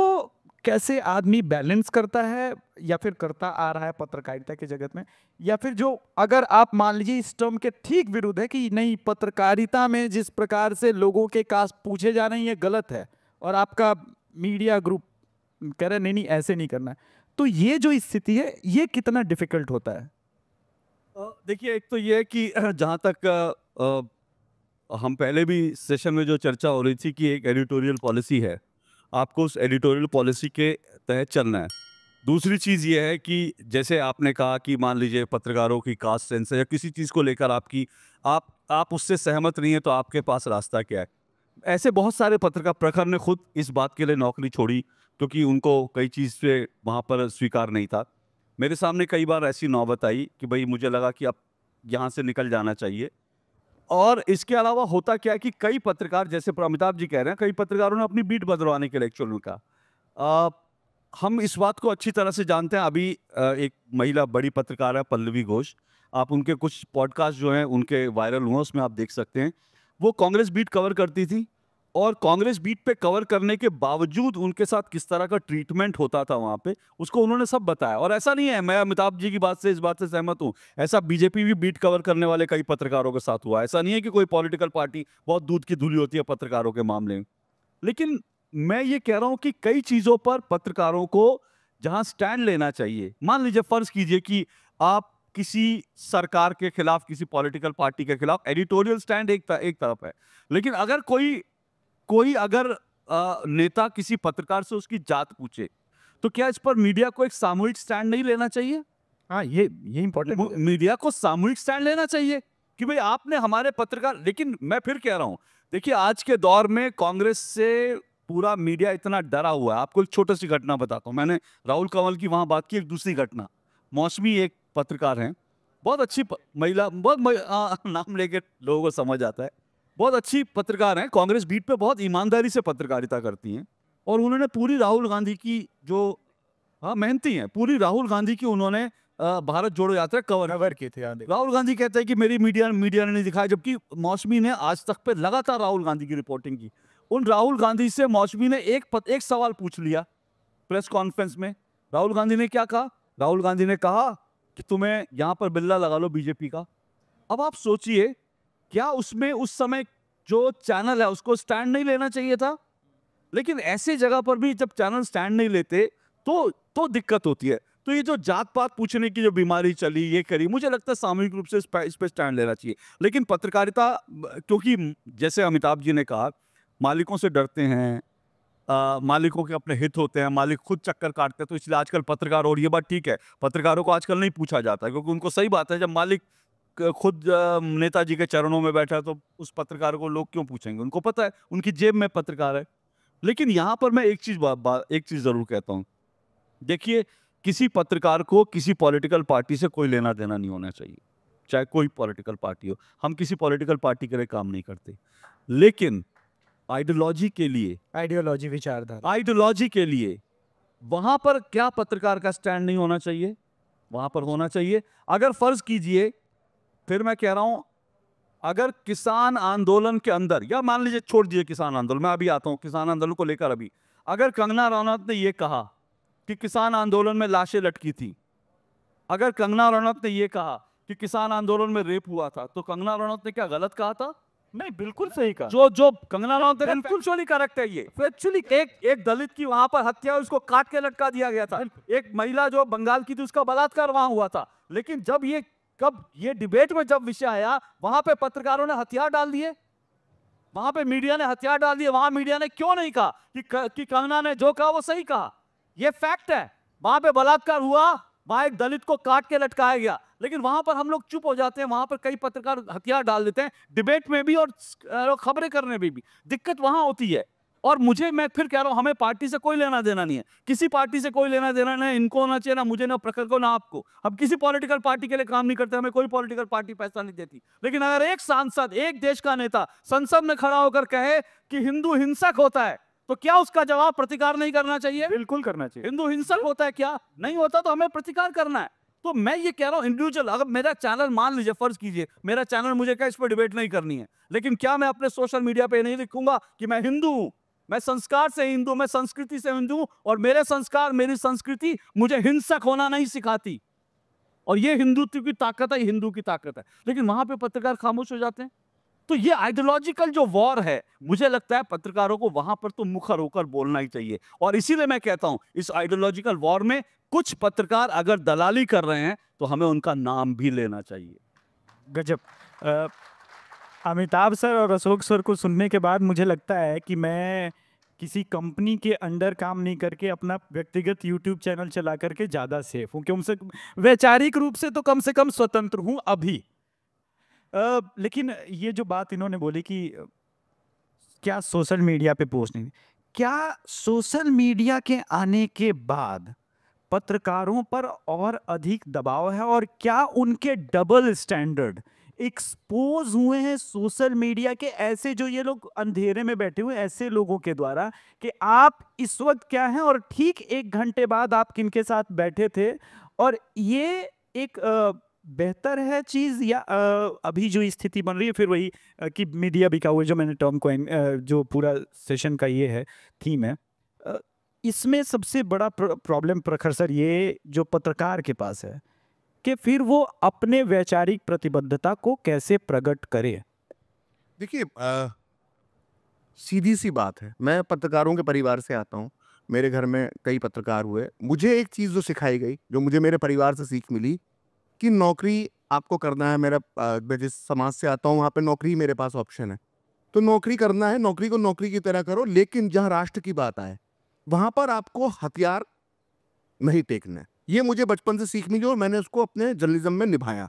कैसे आदमी बैलेंस करता है या फिर करता आ रहा है पत्रकारिता के जगत में या फिर जो अगर आप मान लीजिए इस टर्म के ठीक विरुद्ध है कि नहीं पत्रकारिता में जिस प्रकार से लोगों के काश पूछे जा रहे हैं ये गलत है और आपका मीडिया ग्रुप कह रहे नहीं नहीं ऐसे नहीं करना है तो ये जो स्थिति है ये कितना डिफिकल्ट होता है देखिए एक तो ये है कि जहाँ तक आ, आ, हम पहले भी सेशन में जो चर्चा हो रही थी कि एक एडिटोरियल पॉलिसी है आपको उस एडिटोरियल पॉलिसी के तहत चलना है दूसरी चीज़ ये है कि जैसे आपने कहा कि मान लीजिए पत्रकारों की कास्ट सेंस है या किसी चीज़ को लेकर आपकी आप आप उससे सहमत नहीं है तो आपके पास रास्ता क्या है ऐसे बहुत सारे पत्रकार प्रखर ने खुद इस बात के लिए नौकरी छोड़ी क्योंकि तो उनको कई चीज़ पे वहाँ पर स्वीकार नहीं था मेरे सामने कई बार ऐसी नौबत आई कि भाई मुझे लगा कि अब यहाँ से निकल जाना चाहिए और इसके अलावा होता क्या है कि कई पत्रकार जैसे अमिताभ जी कह रहे हैं कई पत्रकारों ने अपनी बीट बदलवाने के लिए चुनल का हम इस बात को अच्छी तरह से जानते हैं अभी एक महिला बड़ी पत्रकार है पल्लवी घोष आप उनके कुछ पॉडकास्ट जो हैं उनके वायरल हुए उसमें आप देख सकते हैं वो कांग्रेस बीट कवर करती थी और कांग्रेस बीट पे कवर करने के बावजूद उनके साथ किस तरह का ट्रीटमेंट होता था वहां पे उसको उन्होंने सब बताया और ऐसा नहीं है मैं अमिताभ जी की बात से इस बात से सहमत हूँ ऐसा बीजेपी भी बीट कवर करने वाले कई पत्रकारों के साथ हुआ ऐसा नहीं है कि कोई पॉलिटिकल पार्टी बहुत दूध की धुली होती है पत्रकारों के मामले में लेकिन मैं ये कह रहा हूँ कि कई चीज़ों पर पत्रकारों को जहां स्टैंड लेना चाहिए मान लीजिए फर्ज कीजिए कि आप किसी सरकार के खिलाफ किसी पॉलिटिकल पार्टी के खिलाफ एडिटोरियल स्टैंड एक, एक तरफ है लेकिन अगर कोई कोई अगर आ, नेता किसी पत्रकार से उसकी जात पूछे तो क्या इस पर मीडिया को एक सामूहिक स्टैंड नहीं लेना चाहिए हाँ ये ये इम्पोर्टेंट मीडिया को सामूहिक स्टैंड लेना चाहिए कि भाई आपने हमारे पत्रकार लेकिन मैं फिर कह रहा हूँ देखिए आज के दौर में कांग्रेस से पूरा मीडिया इतना डरा हुआ है आपको एक छोटी सी घटना बताता हूँ मैंने राहुल कंवल की वहाँ बात की एक दूसरी घटना मौसमी एक पत्रकार हैं बहुत अच्छी महिला बहुत नाम लेके लोगों को समझ आता है बहुत अच्छी पत्रकार हैं कांग्रेस बीट पे बहुत ईमानदारी से पत्रकारिता करती हैं और उन्होंने पूरी राहुल गांधी की जो हाँ मेहनती हैं पूरी राहुल गांधी की उन्होंने भारत जोड़ो यात्रा कवर कवर की थी हाँ, राहुल गांधी कहते हैं कि मेरी मीडिया मीडिया ने नहीं दिखाया जबकि मौसमी ने आज तक पे लगातार राहुल गांधी की रिपोर्टिंग की उन राहुल गांधी से मौसमी ने एक पत, एक सवाल पूछ लिया प्रेस कॉन्फ्रेंस में राहुल गांधी ने क्या कहा राहुल गांधी ने कहा कि तुम्हें यहाँ पर बिल्ला लगा लो बीजेपी का अब आप सोचिए क्या उसमें उस समय जो चैनल है उसको स्टैंड नहीं लेना चाहिए था लेकिन ऐसे जगह पर भी जब चैनल स्टैंड नहीं लेते तो तो दिक्कत होती है तो ये जो जात पात पूछने की जो बीमारी चली ये करी मुझे लगता है सामूहिक रूप से इस पर स्टैंड लेना चाहिए लेकिन पत्रकारिता क्योंकि जैसे अमिताभ जी ने कहा मालिकों से डरते हैं आ, मालिकों के अपने हित होते हैं मालिक खुद चक्कर काटते हैं तो इसलिए आजकल पत्रकार और ये बात ठीक है पत्रकारों को आजकल नहीं पूछा जाता क्योंकि उनको सही बात है जब मालिक खुद नेताजी के चरणों में बैठा है तो उस पत्रकार को लोग क्यों पूछेंगे उनको पता है उनकी जेब में पत्रकार है लेकिन यहाँ पर मैं एक चीज़ एक चीज़ ज़रूर कहता हूँ देखिए किसी पत्रकार को किसी पॉलिटिकल पार्टी से कोई लेना देना नहीं होना चाहिए चाहे कोई पॉलिटिकल पार्टी हो हम किसी पॉलिटिकल पार्टी के लिए काम नहीं करते लेकिन आइडियोलॉजी के लिए आइडियोलॉजी विचारधारा आइडियोलॉजी के लिए वहां पर क्या पत्रकार का स्टैंड नहीं होना चाहिए वहां पर होना चाहिए अगर फर्ज कीजिए फिर मैं कह रहा हूं अगर किसान आंदोलन के अंदर या मान लीजिए छोड़ दीजिए किसान आंदोलन मैं अभी आता हूं किसान आंदोलन को लेकर अभी अगर कंगना रनौत ने यह कहा कि किसान आंदोलन में लाशें लटकी थी अगर कंगना रनौत ने यह कहा कि किसान आंदोलन में रेप हुआ था तो कंगना रनौत ने क्या गलत कहा था नहीं बिल्कुल सही कहा जो जो कंगना रनौत ने बिल्कुल करेक्ट है ये एक्चुअली एक एक दलित की वहां पर हत्या उसको काट के लटका दिया गया था एक महिला जो बंगाल की थी उसका बलात्कार वहां हुआ था लेकिन जब ये कब ये डिबेट में जब विषय आया वहां पे पत्रकारों ने हथियार डाल दिए वहां पे मीडिया ने हथियार डाल दिए वहां मीडिया ने क्यों नहीं कहा कि, कि कंगना ने जो कहा वो सही कहा ये फैक्ट है वहां पे बलात्कार हुआ वहां एक दलित को काट के लटकाया गया लेकिन वहां पर हम लोग चुप हो जाते हैं वहां पर कई पत्रकार हथियार डाल देते हैं डिबेट में भी और खबरें करने में भी, भी दिक्कत वहां होती है और मुझे मैं फिर कह रहा हूं हमें पार्टी से कोई लेना देना नहीं है किसी पार्टी से कोई लेना देना नहीं इनको होना चाहिए ना मुझे ना प्रखर को ना आपको हम किसी पॉलिटिकल पार्टी के लिए काम नहीं करते हमें कोई पॉलिटिकल पार्टी पैसा नहीं देती लेकिन अगर एक सांसद एक देश का नेता संसद में खड़ा होकर कहे कि हिंदू हिंसक होता है तो क्या उसका जवाब प्रतिकार नहीं करना चाहिए बिल्कुल करना चाहिए हिंदू हिंसक होता है क्या नहीं होता तो हमें प्रतिकार करना है तो मैं ये कह रहा हूं इंडिविजुअल अगर मेरा चैनल मान लीजिए फर्ज कीजिए मेरा चैनल मुझे क्या इस पर डिबेट नहीं करनी है लेकिन क्या मैं अपने सोशल मीडिया पे नहीं लिखूंगा कि मैं हिंदू हूं मैं संस्कार से हिंदू मैं संस्कृति से हिंदू और मेरे संस्कार मेरी संस्कृति मुझे हिंसक होना नहीं सिखाती और ये हिंदुत्व की ताकत है हिंदू की ताकत है लेकिन वहां पे पत्रकार खामोश हो जाते हैं तो ये आइडियोलॉजिकल जो वॉर है मुझे लगता है पत्रकारों को वहां पर तो मुखर होकर बोलना ही चाहिए और इसीलिए मैं कहता हूं इस आइडियोलॉजिकल वॉर में कुछ पत्रकार अगर दलाली कर रहे हैं तो हमें उनका नाम भी लेना चाहिए गजब आ... अमिताभ सर और अशोक सर को सुनने के बाद मुझे लगता है कि मैं किसी कंपनी के अंडर काम नहीं करके अपना व्यक्तिगत यूट्यूब चैनल चला करके ज़्यादा सेफ हूँ क्योंकि वैचारिक रूप से तो कम से कम स्वतंत्र हूँ अभी आ, लेकिन ये जो बात इन्होंने बोली कि क्या सोशल मीडिया पे पोस्ट नहीं क्या सोशल मीडिया के आने के बाद पत्रकारों पर और अधिक दबाव है और क्या उनके डबल स्टैंडर्ड एक्सपोज हुए हैं सोशल मीडिया के ऐसे जो ये लोग अंधेरे में बैठे हुए ऐसे लोगों के द्वारा कि आप इस वक्त क्या हैं और ठीक एक घंटे बाद आप किन के साथ बैठे थे और ये एक बेहतर है चीज़ या अभी जो स्थिति बन रही है फिर वही कि मीडिया बिका हुआ जो मैंने टर्म को जो पूरा सेशन का ये है थीम है इसमें सबसे बड़ा प्रॉब्लम प्रखर सर ये जो पत्रकार के पास है कि फिर वो अपने वैचारिक प्रतिबद्धता को कैसे प्रकट करे
देखिए सीधी सी बात है मैं पत्रकारों के परिवार से आता हूँ मेरे घर में कई पत्रकार हुए मुझे एक चीज़ जो सिखाई गई जो मुझे मेरे परिवार से सीख मिली कि नौकरी आपको करना है मेरा मैं जिस समाज से आता हूँ वहाँ पे नौकरी मेरे पास ऑप्शन है तो नौकरी करना है नौकरी को नौकरी की तरह करो लेकिन जहाँ राष्ट्र की बात आए वहाँ पर आपको हथियार नहीं टेकना है ये मुझे बचपन से सीख मिली और मैंने उसको अपने जर्नलिज्म में निभाया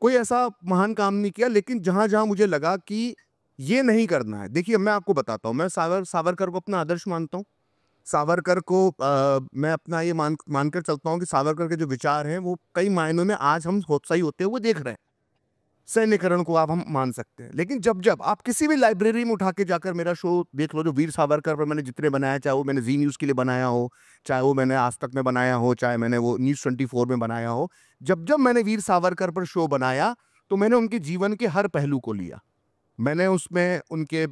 कोई ऐसा महान काम नहीं किया लेकिन जहाँ जहाँ मुझे लगा कि ये नहीं करना है देखिए मैं आपको बताता हूँ मैं सावर सावरकर को अपना आदर्श मानता हूँ सावरकर को आ, मैं अपना ये मान मानकर चलता हूँ कि सावरकर के जो विचार हैं वो कई मायनों में आज हम होत्साही होते हुए देख रहे हैं सैन्यकरण को आप हम मान सकते हैं लेकिन जब जब आप किसी भी लाइब्रेरी में उठा के जाकर मेरा शो देख लो जो वीर सावरकर पर मैंने जितने बनाया चाहे वो मैंने जी न्यूज़ के लिए बनाया हो चाहे वो मैंने आज तक में बनाया हो चाहे मैंने वो न्यूज़ ट्वेंटी फोर में बनाया हो जब जब मैंने वीर सावरकर पर शो बनाया तो मैंने उनके जीवन के हर पहलू को लिया मैंने उसमें उनके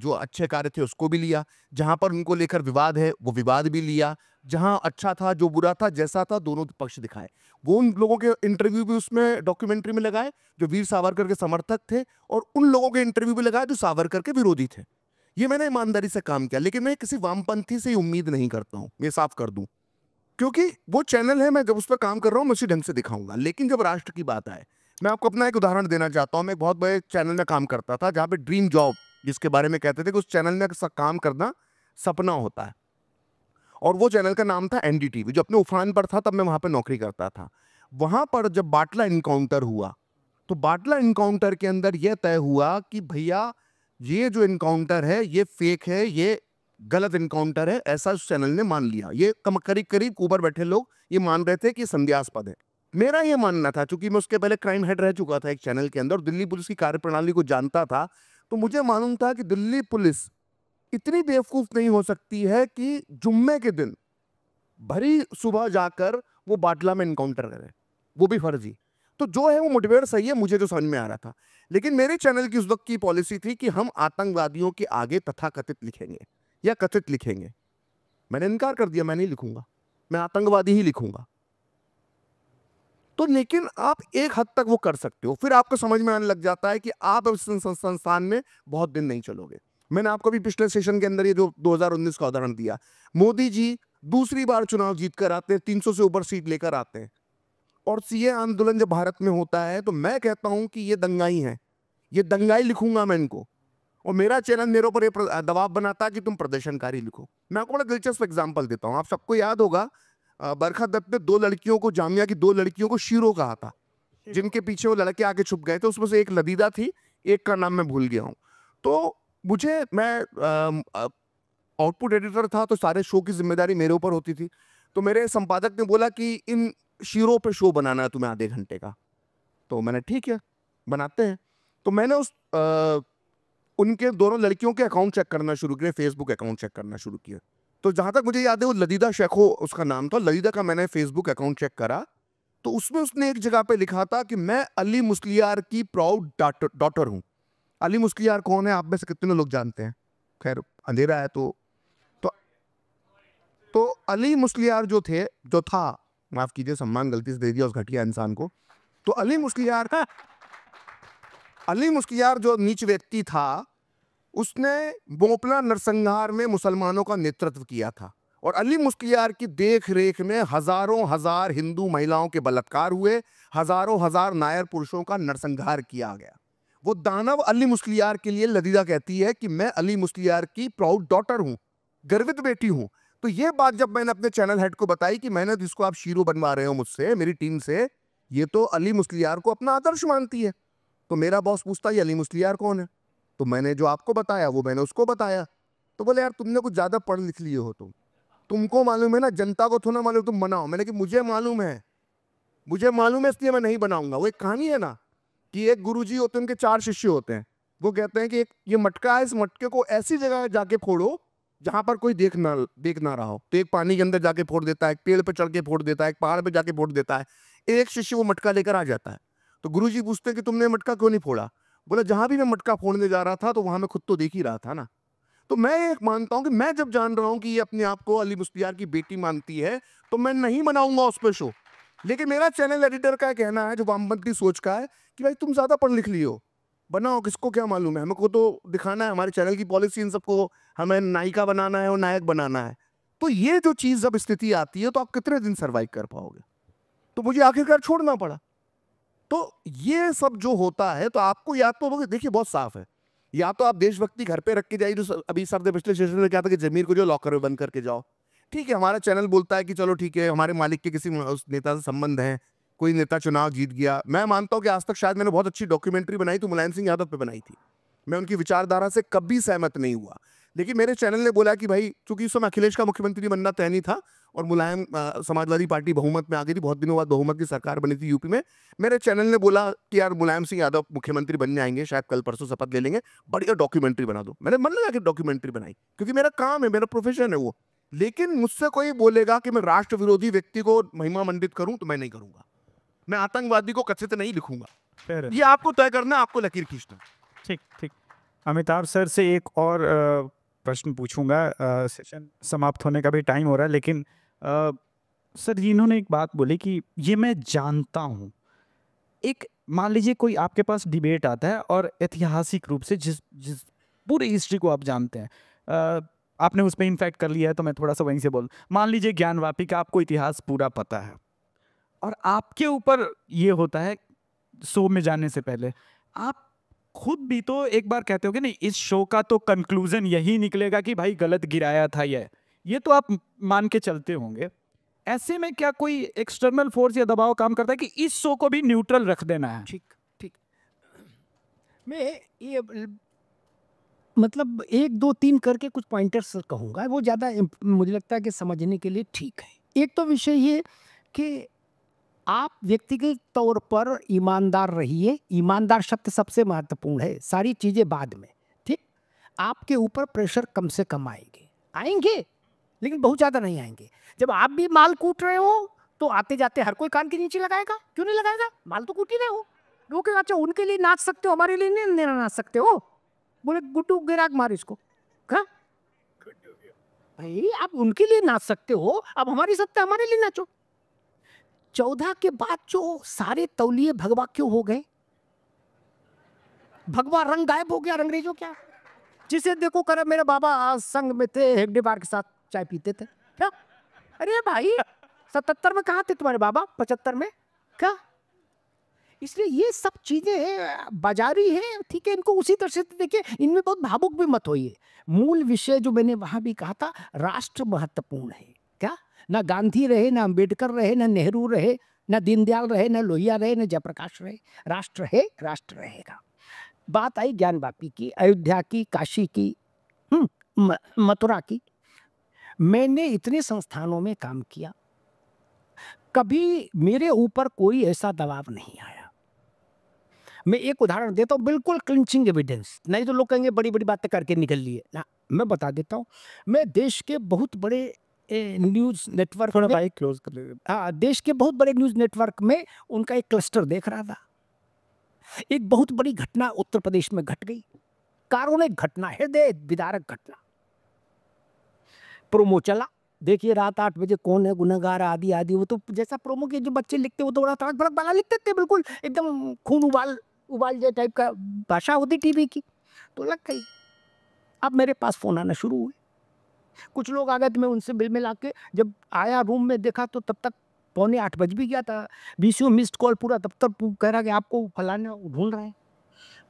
जो अच्छे कार्य थे उसको भी लिया जहाँ पर उनको लेकर विवाद है वो विवाद भी लिया जहाँ अच्छा था जो बुरा था जैसा था दोनों पक्ष दिखाए वो उन लोगों के इंटरव्यू भी उसमें डॉक्यूमेंट्री में लगाए जो वीर सावरकर के समर्थक थे और उन लोगों के इंटरव्यू भी लगाए जो सावरकर के विरोधी थे ये मैंने ईमानदारी से काम किया लेकिन मैं किसी वामपंथी से उम्मीद नहीं करता हूँ ये साफ कर दूँ क्योंकि वो चैनल है मैं जब उस पर काम कर रहा हूँ मैं उसी ढंग से दिखाऊंगा लेकिन जब राष्ट्र की बात आए मैं आपको अपना एक उदाहरण देना चाहता हूँ मैं एक बहुत बड़े चैनल में काम करता था जहाँ पे ड्रीम जॉब जिसके बारे में कहते थे कि उस चैनल में काम करना सपना होता है और वो चैनल का नाम था एनडीटीवी जो अपने उफान पर था तब मैं वहां पर नौकरी करता था वहां पर जब बाटला इनकाउंटर हुआ तो बाटला इनकाउंटर के अंदर यह तय हुआ कि भैया ये जो इनकाउंटर है ये फेक है ये गलत इनकाउंटर है ऐसा उस चैनल ने मान लिया ये करीब करीब ऊपर बैठे लोग ये मान रहे थे कि संध्यास्पद है मेरा ये मानना था चूंकि मैं उसके पहले क्राइम हेड रह चुका था एक चैनल के अंदर दिल्ली पुलिस की कार्यप्रणाली को जानता था तो मुझे मालूम था कि दिल्ली पुलिस इतनी बेवकूफ़ नहीं हो सकती है कि जुम्मे के दिन भरी सुबह जाकर वो बाटला में इनकाउंटर करे वो भी फर्जी तो जो है वो मुठभेड़ सही है मुझे जो तो समझ में आ रहा था लेकिन मेरे चैनल की उस वक्त की पॉलिसी थी कि हम आतंकवादियों के आगे तथा कथित लिखेंगे या कथित लिखेंगे मैंने इनकार कर दिया मैं नहीं लिखूंगा मैं आतंकवादी ही लिखूंगा तो लेकिन आप एक हद तक वो कर सकते हो फिर आपको समझ में आने लग जाता है कि आप इस संस्थान में बहुत दिन नहीं चलोगे मैंने आपको भी पिछले सेशन के अंदर ये जो 2019 का उदाहरण दिया मोदी जी दूसरी बार चुनाव जीत कर आते हैं 300 से ऊपर सीट लेकर आते हैं और सीए आंदोलन जब भारत में होता है तो मैं कहता हूं कि ये दंगाई है ये दंगाई लिखूंगा मैं इनको और मेरा चैनल मेरे ऊपर ये दबाव बनाता है कि तुम प्रदर्शनकारी लिखो मैं आपको बड़ा दिलचस्प एग्जाम्पल देता हूँ आप सबको याद होगा बरखा दत्त ने दो लड़कियों को जामिया की दो लड़कियों को शीरो कहा था जिनके पीछे वो लड़के आके छुप गए थे उसमें से एक लदीदा थी एक का नाम मैं भूल गया हूँ तो मुझे मैं आउटपुट एडिटर था तो सारे शो की जिम्मेदारी मेरे ऊपर होती थी तो मेरे संपादक ने बोला कि इन शीरों पे शो बनाना है तुम्हें आधे घंटे का तो मैंने ठीक है बनाते हैं तो मैंने उस आ, उनके दोनों लड़कियों के अकाउंट चेक करना शुरू किया फेसबुक अकाउंट चेक करना शुरू किया तो जहाँ तक मुझे याद है वो लदीदा शेखो उसका नाम था लदीदा का मैंने फेसबुक अकाउंट चेक करा तो उसमें उसने एक जगह पे लिखा था कि मैं अली मुस्लियार की प्राउड डॉटर हूँ अली मुस्की यार कौन है आप में से कितने लोग जानते हैं खैर अंधेरा है तो तो तो अली मुस्लियार जो थे जो था माफ़ कीजिए सम्मान गलती से दे दिया उस घटिया इंसान को तो अली मुस्लियार अली यार जो नीच व्यक्ति था उसने बोपला नरसंहार में मुसलमानों का नेतृत्व किया था और अली मुस्कियार की देख रेख में हजारों हजार हिंदू महिलाओं के बलात्कार हुए हजारों हजार नायर पुरुषों का नरसंहार किया गया वो दानव अली मुस्लियार के लिए लदीदा कहती है कि मैं अली मुस्लियार की प्राउड डॉटर हूँ गर्वित बेटी हूँ तो ये बात जब मैंने अपने चैनल हेड को बताई कि मैंने जिसको आप शीरो बनवा रहे हो मुझसे मेरी टीम से ये तो अली मुस्लियार को अपना आदर्श मानती है तो मेरा बॉस पूछता है अली मुस्लियार कौन है तो मैंने जो आपको बताया वो मैंने उसको बताया तो बोले यार तुमने कुछ ज़्यादा पढ़ लिख लिए हो तुम तुमको मालूम है ना जनता को थोड़ा मालूम तुम बनाओ मैंने कि मुझे मालूम है मुझे मालूम है इसलिए मैं नहीं बनाऊंगा वो एक कहानी है ना कि एक गुरुजी होते हैं उनके चार शिष्य होते हैं वो कहते हैं कि एक ये मटका है इस मटके को ऐसी जगह जाके फोड़ो जहां पर कोई देख ना देख ना रहा हो तो एक पानी के अंदर जाके फोड़ देता है एक पेड़ पर चढ़ के फोड़ देता है एक पहाड़ पर जाके फोड़ देता है एक शिष्य वो मटका लेकर आ जाता है तो गुरु जी पूछते हैं कि तुमने मटका क्यों नहीं फोड़ा बोला जहां भी मैं मटका फोड़ने जा रहा था तो वहां मैं खुद तो देख ही रहा था ना तो मैं ये मानता हूँ कि मैं जब जान रहा हूँ कि ये अपने आप को अली मुस्तियार की बेटी मानती है तो मैं नहीं मनाऊंगा उस पर शो लेकिन मेरा चैनल एडिटर का कहना है जो वामपंथ की सोच का है कि भाई तुम ज़्यादा पढ़ लिख लियो बनाओ किसको क्या मालूम है हमको तो दिखाना है हमारे चैनल की पॉलिसी इन सबको हमें नायिका बनाना है और नायक बनाना है तो ये जो चीज़ जब स्थिति आती है तो आप कितने दिन सर्वाइव कर पाओगे तो मुझे आखिरकार छोड़ना पड़ा तो ये सब जो होता है तो आपको याद तो देखिए बहुत साफ है या तो आप देशभक्ति घर पे रख के जाइए जो अभी सर पिछले सेशन में क्या था कि जमीर को जो लॉकर में बंद करके जाओ ठीक है हमारा चैनल बोलता है कि चलो ठीक है हमारे मालिक के किसी उस नेता से संबंध है कोई नेता चुनाव जीत गया मैं मानता हूँ कि आज तक शायद मैंने बहुत अच्छी डॉक्यूमेंट्री बनाई तो मुलायम सिंह यादव पर बनाई थी मैं उनकी विचारधारा से कभी सहमत नहीं हुआ लेकिन मेरे चैनल ने बोला कि भाई चूंकि उस समय अखिलेश का मुख्यमंत्री बनना तय नहीं था और मुलायम समाजवादी पार्टी बहुमत में आ गई थी बहुत दिनों बाद बहुमत की सरकार बनी थी यूपी में मेरे चैनल ने बोला कि यार मुलायम सिंह यादव मुख्यमंत्री बनने आएंगे शायद कल परसों शपथ ले लेंगे बढ़िया डॉक्यूमेंट्री बना दो मैंने मन लगा कि डॉक्यूमेंट्री बनाई क्योंकि मेरा काम है मेरा प्रोफेशन है वो लेकिन मुझसे कोई बोलेगा कि मैं राष्ट्र विरोधी व्यक्ति को महिमा मंडित करूं तो मैं नहीं करूंगा मैं आतंकवादी को कथित नहीं लिखूंगा ये आपको तय करना आपको लकीर खींचना ठीक ठीक
अमिताभ सर से एक और प्रश्न पूछूंगा सेशन समाप्त होने का भी टाइम हो रहा है लेकिन आ, सर जी इन्होंने एक बात बोली कि ये मैं जानता हूँ एक मान लीजिए कोई आपके पास डिबेट आता है और ऐतिहासिक रूप से जिस जिस पूरी हिस्ट्री को आप जानते हैं आ, आपने उस पर इन्फेक्ट कर लिया है तो मैं थोड़ा सा वहीं से बोल मान लीजिए ज्ञानवापी का आपको इतिहास पूरा पता है और आपके ऊपर ये होता है शो में जाने से पहले आप खुद भी तो एक बार कहते हो कि नहीं इस शो का तो कंक्लूजन यही निकलेगा कि भाई गलत गिराया था यह ये तो आप मान के चलते होंगे ऐसे में क्या कोई एक्सटर्नल फोर्स या दबाव काम करता है कि इस शो को भी न्यूट्रल रख
देना है ठीक ठीक मैं ये मतलब एक दो तीन करके कुछ पॉइंटर्स कहूँगा वो ज़्यादा मुझे लगता है कि समझने के लिए ठीक है एक तो विषय ये कि आप व्यक्तिगत तौर पर ईमानदार रहिए ईमानदार शब्द सबसे महत्वपूर्ण है सारी चीज़ें बाद में ठीक आपके ऊपर प्रेशर कम से कम आएंगे आएंगे लेकिन बहुत ज़्यादा नहीं आएंगे जब आप भी माल कूट रहे हो तो आते जाते हर कोई कान के नीचे लगाएगा क्यों नहीं लगाएगा माल तो कूट ही रहे हो लोग अच्छा उनके लिए नाच सकते हो हमारे लिए नहीं नाच सकते हो बोले गुटू गिराग मार इसको कहा भाई आप उनके लिए नाच सकते हो अब हमारी सत्ता हमारे लिए नाचो चौदह के बाद जो सारे तौलिए भगवा क्यों हो गए भगवा रंग गायब हो गया अंग्रेजों क्या जिसे देखो कर मेरे बाबा संग में थे हेगडे बार के साथ चाय पीते थे क्या अरे भाई सतहत्तर में कहा थे तुम्हारे बाबा पचहत्तर में क्या इसलिए ये सब चीज़ें बाजारी है ठीक है इनको उसी तरह से तो देखिए इनमें बहुत भावुक भी मत होइए मूल विषय जो मैंने वहाँ भी कहा था राष्ट्र महत्वपूर्ण है क्या ना गांधी रहे ना अम्बेडकर रहे ना नेहरू रहे ना दीनदयाल रहे ना लोहिया रहे ना जयप्रकाश रहे राष्ट्र है राष्ट्र रहेगा बात आई ज्ञान बापी की अयोध्या की काशी की हम्म, मथुरा की मैंने इतने संस्थानों में काम किया कभी मेरे ऊपर कोई ऐसा दबाव नहीं आया मैं एक उदाहरण देता हूँ बिल्कुल क्लिंचिंग एविडेंस नहीं तो लोग कहेंगे बड़ी बड़ी बातें करके निकल लिए ना मैं बता देता हूँ मैं देश के बहुत बड़े न्यूज नेटवर्क थोड़ा क्लोज कर ले हाँ, देश के बहुत बड़े न्यूज नेटवर्क में उनका एक क्लस्टर देख रहा था एक बहुत बड़ी घटना उत्तर प्रदेश में घट गई कारण एक घटना हृदय विदारक घटना प्रोमो चला देखिए रात आठ बजे कौन है गुनागार आदि आदि वो तो जैसा प्रोमो के जो बच्चे लिखते वो तो रात आठ बड़ा लिखते थे बिल्कुल एकदम खून उबाल उबाल जाए टाइप का भाषा होती टीवी की तो लग गई अब मेरे पास फ़ोन आना शुरू हुए कुछ लोग आ गए तो मैं उनसे बिल मिला के जब आया रूम में देखा तो तब तक पौने आठ बज भी गया था बी सी मिस्ड कॉल पूरा तब तक कह रहा कि आपको फलाने ढूंढ रहे हैं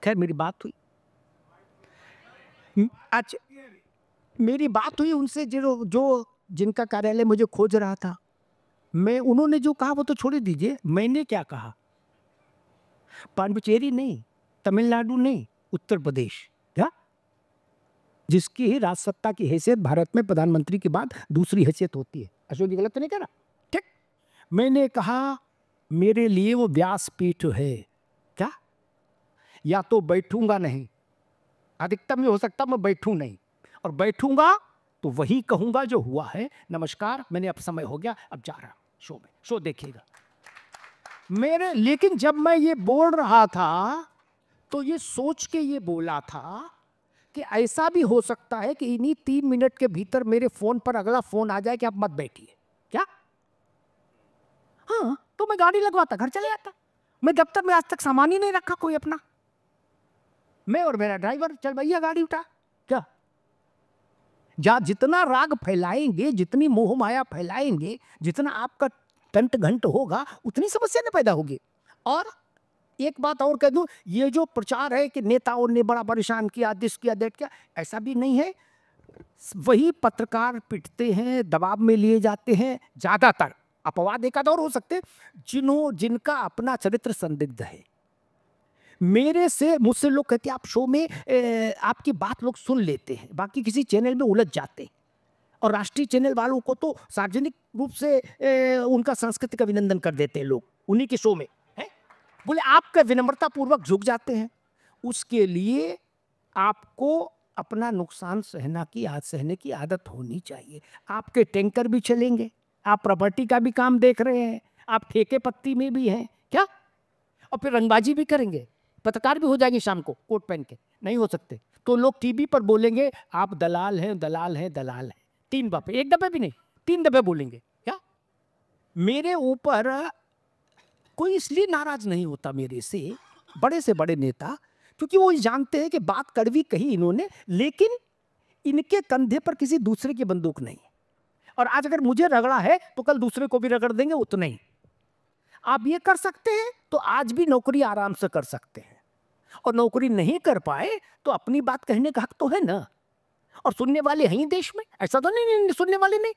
खैर मेरी बात हुई हम्म, अच्छा मेरी बात हुई उनसे जो जो जिनका कार्यालय मुझे खोज रहा था मैं उन्होंने जो कहा वो तो छोड़ दीजिए मैंने क्या कहा पांडुचेरी नहीं तमिलनाडु नहीं उत्तर प्रदेश क्या जिसकी राजसत्ता की हैसियत भारत में प्रधानमंत्री के बाद दूसरी हैसियत होती है अशोक जी गलत तो नहीं कह रहा ठीक मैंने कहा मेरे लिए वो व्यासपीठ है क्या या तो बैठूंगा नहीं अधिकतम ये हो सकता मैं बैठूं नहीं और बैठूंगा तो वही कहूंगा जो हुआ है नमस्कार मैंने अब समय हो गया अब जा रहा शो में शो देखिएगा मेरे लेकिन जब मैं ये बोल रहा था तो ये सोच के ये बोला था कि ऐसा भी हो सकता है कि इन्हीं तीन मिनट के भीतर मेरे फोन पर अगला फोन आ जाए कि आप मत बैठिए क्या हाँ तो मैं गाड़ी लगवाता घर चले जाता मैं दफ्तर में आज तक सामान ही नहीं रखा कोई अपना मैं और मेरा ड्राइवर चल भैया गाड़ी उठा क्या जा जितना राग फैलाएंगे जितनी मोह माया फैलाएंगे जितना आपका कंट घंट होगा उतनी समस्या नहीं पैदा होगी और एक बात और कह दूं ये जो प्रचार है कि नेताओं ने बड़ा परेशान किया दिस किया देट किया ऐसा भी नहीं है वही पत्रकार पिटते हैं दबाव में लिए जाते हैं ज़्यादातर अपवाद एक और हो सकते जिन्हों जिनका अपना चरित्र संदिग्ध है मेरे से मुझसे लोग कहते हैं आप शो में ए, आपकी बात लोग सुन लेते हैं बाकी किसी चैनल में उलझ जाते हैं और राष्ट्रीय चैनल वालों को तो सार्वजनिक रूप से ए, उनका सांस्कृतिक अभिनंदन कर देते हैं लोग उन्हीं के शो में है बोले आपका विनम्रतापूर्वक झुक जाते हैं उसके लिए आपको अपना नुकसान सहना की आद सहने की आदत होनी चाहिए आपके टैंकर भी चलेंगे आप प्रॉपर्टी का भी काम देख रहे हैं आप ठेके पत्ती में भी हैं क्या और फिर रंगबाजी भी करेंगे पत्रकार भी हो जाएंगे शाम को कोट पहन के नहीं हो सकते तो लोग टीवी पर बोलेंगे आप दलाल हैं दलाल हैं दलाल हैं तीन बापे एक दफे भी नहीं तीन दफे बोलेंगे क्या मेरे ऊपर कोई इसलिए नाराज नहीं होता मेरे से बड़े से बड़े नेता क्योंकि वो जानते हैं कि बात कड़वी कही इन्होंने लेकिन इनके कंधे पर किसी दूसरे की बंदूक नहीं और आज अगर मुझे रगड़ा है तो कल दूसरे को भी रगड़ देंगे उतना ही आप ये कर सकते हैं तो आज भी नौकरी आराम से कर सकते हैं और नौकरी नहीं कर पाए तो अपनी बात कहने का हक तो है ना और सुनने वाले हैं देश में ऐसा तो नहीं, नहीं सुनने वाले नहीं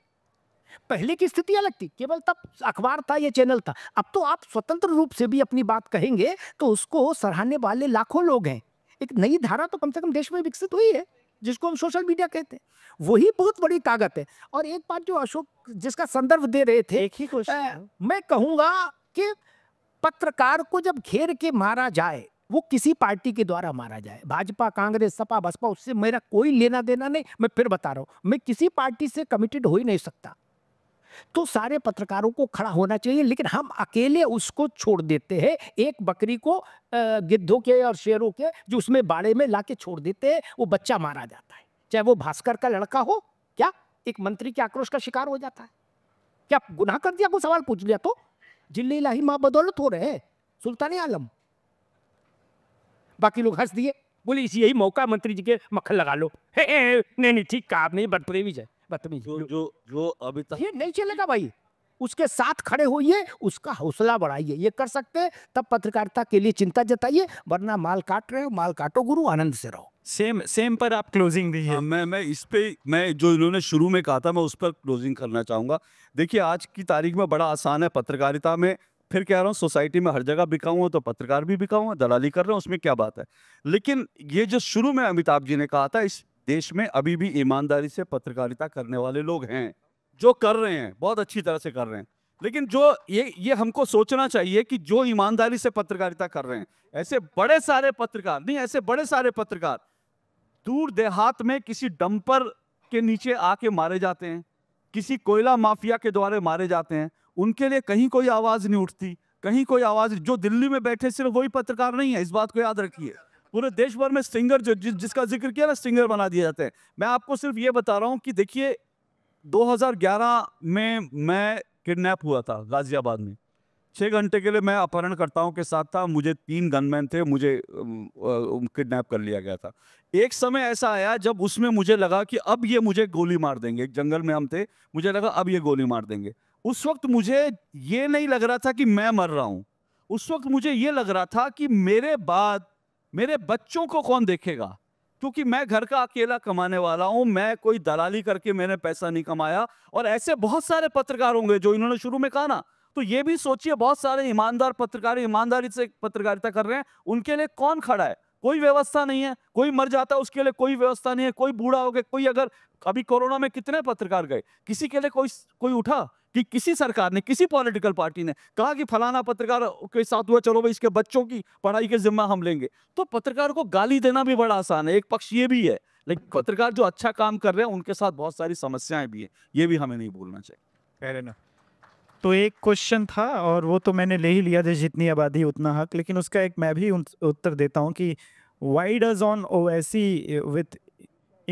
पहले की स्थिति अलग थी केवल तब अखबार था या चैनल था अब तो आप स्वतंत्र रूप से भी अपनी बात कहेंगे तो उसको सराहने वाले लाखों लोग हैं एक नई धारा तो कम से कम देश में विकसित हुई है जिसको हम सोशल मीडिया कहते हैं वही बहुत बड़ी ताकत है और एक बात जो अशोक जिसका संदर्भ दे रहे थे एक ही आ, मैं कहूँगा कि पत्रकार को जब घेर के मारा जाए वो किसी पार्टी के द्वारा मारा जाए भाजपा कांग्रेस सपा बसपा उससे मेरा कोई लेना देना नहीं मैं फिर बता रहा हूँ मैं किसी पार्टी से कमिटेड हो ही नहीं सकता तो सारे पत्रकारों को खड़ा होना चाहिए लेकिन हम अकेले उसको छोड़ देते हैं एक बकरी को गिद्धों के और शेरों के जो उसमें बाड़े में ला छोड़ देते हैं वो बच्चा मारा जाता है चाहे वो भास्कर का लड़का हो क्या एक मंत्री के आक्रोश का शिकार हो जाता है क्या गुनाह कर दिया कोई सवाल पूछ लिया तो जिले लाही मां बदौलत हो रहे हैं सुल्तानी आलम बाकी लोग हंस दिए बोले इसी यही मौका मंत्री जी के मक्खन लगा लो हे, हे, नहीं नहीं ठीक कहा आपने बदप्रेमी जाए बदतमीज जो, जो जो अभी तक ये नहीं चलेगा भाई उसके साथ खड़े होइए उसका हौसला बढ़ाइए ये कर सकते हैं तब पत्रकारिता के लिए चिंता जताइए वरना माल काट रहे हो माल काटो गुरु आनंद से रहो
सेम सेम पर आप क्लोजिंग दीजिए हाँ, मैं मैं इस पे मैं जो इन्होंने शुरू में कहा था मैं उस पर क्लोजिंग करना चाहूँगा देखिए आज की तारीख में बड़ा आसान है पत्रकारिता में फिर कह रहा हूँ सोसाइटी में हर जगह बिका हुआ तो पत्रकार भी बिका हुआ दलाली कर रहे हैं उसमें क्या बात है लेकिन ये जो शुरू में अमिताभ जी ने कहा था इस देश में अभी भी ईमानदारी से पत्रकारिता करने वाले लोग हैं जो कर रहे हैं बहुत अच्छी तरह से कर रहे हैं लेकिन जो ये ये हमको सोचना चाहिए कि जो ईमानदारी से पत्रकारिता कर रहे हैं ऐसे बड़े सारे पत्रकार नहीं ऐसे बड़े सारे पत्रकार दूर देहात में किसी डंपर के नीचे आके मारे जाते हैं किसी कोयला माफिया के द्वारा मारे जाते हैं उनके लिए कहीं कोई आवाज़ नहीं उठती कहीं कोई आवाज़ जो दिल्ली में बैठे सिर्फ वही पत्रकार नहीं है इस बात को याद रखिए पूरे देश भर में सिंगर जो जि, जिसका जिक्र किया ना सिंगर बना दिए जाते हैं मैं आपको सिर्फ ये बता रहा हूँ कि देखिए 2011 में मैं किडनैप हुआ था गाजियाबाद में छः घंटे के लिए मैं अपहरणकर्ताओं के साथ था मुझे तीन गनमैन थे मुझे किडनैप कर लिया गया था एक समय ऐसा आया जब उसमें मुझे लगा कि अब ये मुझे गोली मार देंगे एक जंगल में हम थे मुझे लगा अब ये गोली मार देंगे उस वक्त मुझे ये नहीं लग रहा था कि मैं मर रहा हूं उस वक्त मुझे ये लग रहा था कि मेरे बाद मेरे बच्चों को कौन देखेगा क्योंकि मैं घर का अकेला कमाने वाला हूं मैं कोई दलाली करके मैंने पैसा नहीं कमाया और ऐसे बहुत सारे पत्रकार होंगे जो इन्होंने शुरू में कहा ना तो ये भी सोचिए बहुत सारे ईमानदार पत्रकार ईमानदारी से पत्रकारिता कर रहे हैं उनके लिए कौन खड़ा है कोई व्यवस्था नहीं है कोई मर जाता है उसके लिए कोई व्यवस्था नहीं है कोई बूढ़ा हो गया कोई अगर अभी कोरोना में कितने पत्रकार गए किसी के लिए कोई कोई उठा कि किसी सरकार ने किसी पॉलिटिकल पार्टी ने कहा कि फलाना पत्रकार के साथ हुआ चलो भाई इसके बच्चों की पढ़ाई के जिम्मा हम लेंगे तो पत्रकार को गाली देना भी बड़ा आसान है एक पक्ष ये भी है लेकिन पत्रकार जो अच्छा काम कर रहे हैं उनके साथ बहुत सारी समस्याएं भी है ये भी हमें नहीं भूलना चाहिए कह तो एक क्वेश्चन था और वो तो मैंने ले ही लिया था जितनी आबादी उतना हक लेकिन उसका एक मैं भी उत्तर देता हूँ कि why does on O S with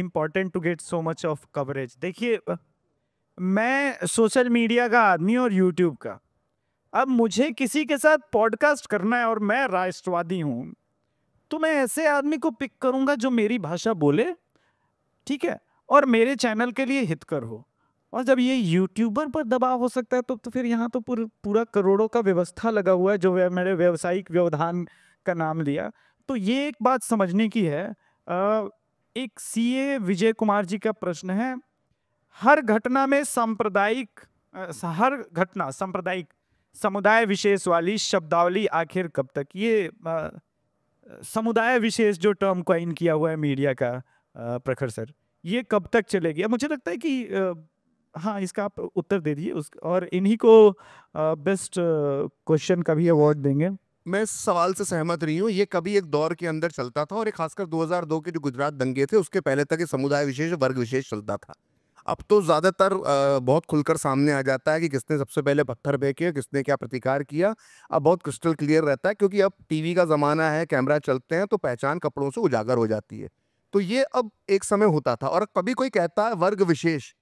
important to get so much of coverage देखिए मैं सोशल मीडिया का आदमी और यूट्यूब का अब मुझे किसी के साथ पॉडकास्ट करना है और मैं राष्ट्रवादी हूँ तो मैं ऐसे आदमी को पिक करूँगा जो मेरी भाषा बोले ठीक है और मेरे चैनल के लिए हितकर हो और जब ये यूट्यूबर पर दबाव हो सकता है तो, तो फिर यहाँ तो पूर, पूरा करोड़ों का व्यवस्था लगा हुआ है जो मेरे व्यावसायिक व्यवधान का नाम लिया तो ये एक बात समझने की है आ, एक सीए विजय कुमार जी का प्रश्न है हर घटना में सांप्रदायिक हर घटना सांप्रदायिक समुदाय विशेष वाली शब्दावली आखिर कब तक ये समुदाय विशेष जो टर्म क्वाइन किया हुआ है मीडिया का प्रखर सर ये कब तक चलेगी मुझे लगता है कि हाँ इसका आप उत्तर दे दीजिए उस और इन्हीं को बेस्ट क्वेश्चन का भी अवार्ड देंगे मैं इस सवाल से
सहमत रही हूँ ये कभी एक दौर के अंदर चलता था और एक खासकर 2002 के जो गुजरात दंगे थे उसके पहले तक ये समुदाय विशेष वर्ग विशेष चलता था अब तो ज़्यादातर बहुत खुलकर सामने आ जाता है कि किसने सबसे पहले पत्थर फेंके किसने क्या प्रतिकार किया अब बहुत क्रिस्टल क्लियर रहता है क्योंकि अब टीवी का ज़माना है कैमरा चलते हैं तो पहचान कपड़ों से उजागर हो जाती है तो ये अब एक समय होता था और कभी कोई कहता है वर्ग विशेष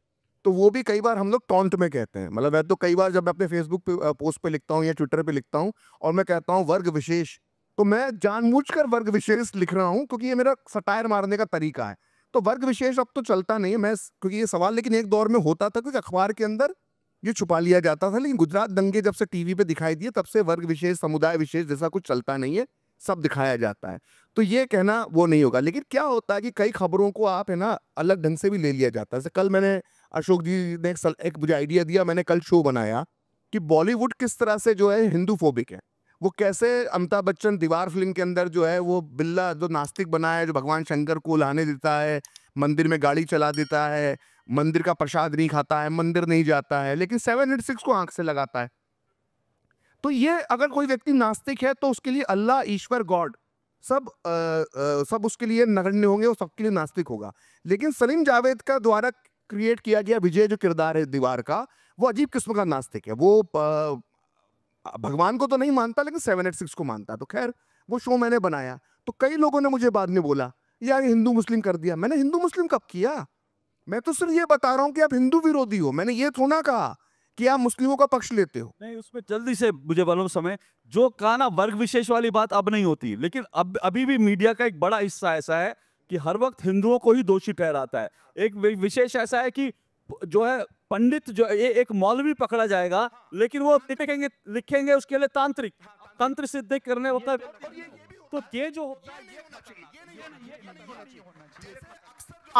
तो वो भी कई बार हम लोग टॉन्ट में कहते हैं मतलब मैं तो कई बार जब मैं अपने फेसबुक पे पोस्ट पे लिखता हूँ या ट्विटर पे लिखता हूँ और मैं कहता हूँ वर्ग विशेष तो मैं जानबूझकर वर्ग विशेष लिख रहा हूँ क्योंकि ये मेरा सटायर मारने का तरीका है तो वर्ग विशेष अब तो चलता नहीं है मैं क्योंकि ये सवाल लेकिन एक दौर में होता था क्योंकि अखबार के अंदर ये छुपा लिया जाता था लेकिन गुजरात दंगे जब से टीवी पे दिखाई दिए तब से वर्ग विशेष समुदाय विशेष जैसा कुछ चलता नहीं है सब दिखाया जाता है तो ये कहना वो नहीं होगा लेकिन क्या होता है कि कई खबरों को आप है ना अलग ढंग से भी ले लिया जाता है जैसे कल मैंने अशोक जी ने एक मुझे आइडिया दिया मैंने कल शो बनाया कि बॉलीवुड किस तरह से जो है हिंदू फोबिक है वो कैसे अमिताभ बच्चन दीवार फिल्म के अंदर जो है वो बिल्ला जो नास्तिक बना है जो भगवान शंकर को लाने देता है मंदिर में गाड़ी चला देता है मंदिर का प्रसाद नहीं खाता है मंदिर नहीं जाता है लेकिन सेवन एट सिक्स को आंख से लगाता है तो ये अगर कोई व्यक्ति नास्तिक है तो उसके लिए अल्लाह ईश्वर गॉड सब आ, आ, सब उसके लिए नगण्य होंगे और सबके लिए नास्तिक होगा लेकिन सलीम जावेद का द्वारा क्रिएट किया गया विजय जो किरदार है दीवार का वो अजीब किस्म का नास्तिक है वो भगवान को तो नहीं मानता लेकिन सेवन एट सिक्स को मानता तो खैर वो शो मैंने बनाया तो कई लोगों ने मुझे बाद में बोला यार हिंदू मुस्लिम कर दिया मैंने हिंदू मुस्लिम कब किया मैं तो सिर्फ ये बता रहा हूँ कि आप हिंदू विरोधी हो मैंने ये थोड़ा कहा कि आप मुस्लिमों का पक्ष लेते हो
नहीं उसमें जल्दी से मुझे मालूम समय जो कहा ना वर्ग विशेष वाली बात अब नहीं होती लेकिन अब अभी भी मीडिया का एक बड़ा हिस्सा ऐसा है कि हर वक्त हिंदुओं को ही दोषी ठहराता है एक विशेष ऐसा है कि जो है पंडित जो ए, एक मौलवी पकड़ा जाएगा लेकिन वो लिखेंगे लिखेंगे उसके लिए तांत्रिक तंत्र सिद्ध करने होता है तो ये जो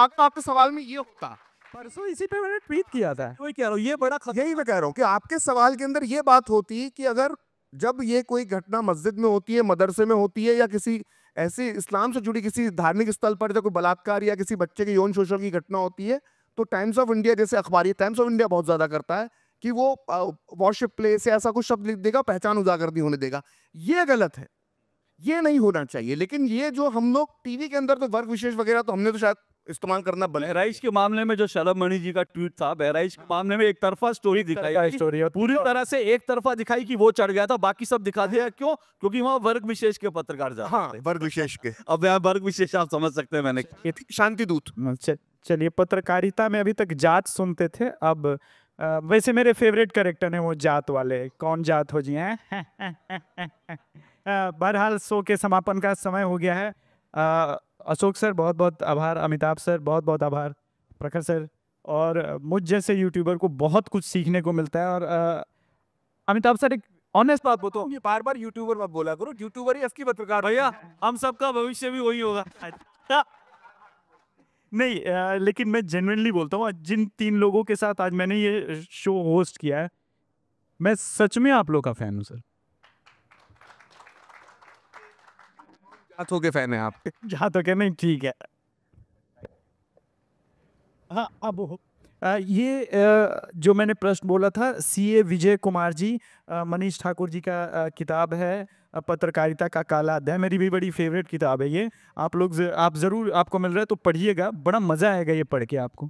आपके सवाल में ये होता परसों इसी पे मैंने ट्वीट किया था वही कह रहा हूँ ये बड़ा यही मैं कह रहा हूँ कि
आपके सवाल के अंदर ये बात होती है कि अगर जब ये कोई घटना मस्जिद में होती है मदरसे में होती है या किसी ऐसे इस्लाम से जुड़ी किसी धार्मिक स्थल पर जब कोई बलात्कार या किसी बच्चे के यौन शोषण की घटना होती है तो टाइम्स ऑफ इंडिया जैसे अखबारी टाइम्स ऑफ इंडिया बहुत ज़्यादा करता है कि वो वॉशिप प्लेस या ऐसा कुछ शब्द लिख देगा पहचान उजागर नहीं होने देगा ये गलत है ये नहीं होना चाहिए लेकिन ये जो हम लोग टीवी के अंदर तो वर्ग विशेष वगैरह तो हमने तो शायद इस्तेमाल
करना बहराइच के मामले में जो शरभ मणि जी का ट्वीट था बहराइच के मामले में एक तरफा स्टोरी दिखाई स्टोरी पूरी तरह से एक तरफा दिखाई कि वो चढ़ गया था बाकी सब दिखा दिया क्यों क्योंकि वहाँ वर्ग विशेष के पत्रकार जा हाँ, वर्ग विशेष के अब यहाँ वर्ग विशेष आप समझ सकते हैं मैंने शांति दूत चलिए पत्रकारिता में अभी तक जात सुनते थे अब वैसे मेरे फेवरेट करेक्टर है वो जात वाले कौन जात हो जी हैं बहरहाल शो के समापन का समय हो गया है अशोक सर बहुत बहुत आभार अमिताभ सर बहुत बहुत आभार प्रखर सर और मुझ जैसे यूट्यूबर को बहुत कुछ सीखने को मिलता है और अमिताभ सर एक ऑनेस्ट बात बोलता तो हूँ बार बार यूट्यूबर मत बोला करो यूट्यूबर ही असली पत्रकार भैया हम सबका भविष्य भी वही होगा नहीं आ, लेकिन मैं जेनविनली बोलता हूँ जिन तीन लोगों के साथ आज मैंने ये शो होस्ट किया है मैं सच में आप लोग का फैन हूँ सर हाथों के फैन है आप हाथों के नहीं ठीक है हाँ अब हो आ, ये आ, जो मैंने प्रश्न बोला था सीए विजय कुमार जी मनीष ठाकुर जी का आ, किताब है पत्रकारिता का काला अध्याय मेरी भी बड़ी फेवरेट किताब है ये आप लोग आप ज़रूर आपको मिल रहा है तो पढ़िएगा बड़ा मज़ा आएगा ये पढ़ के आपको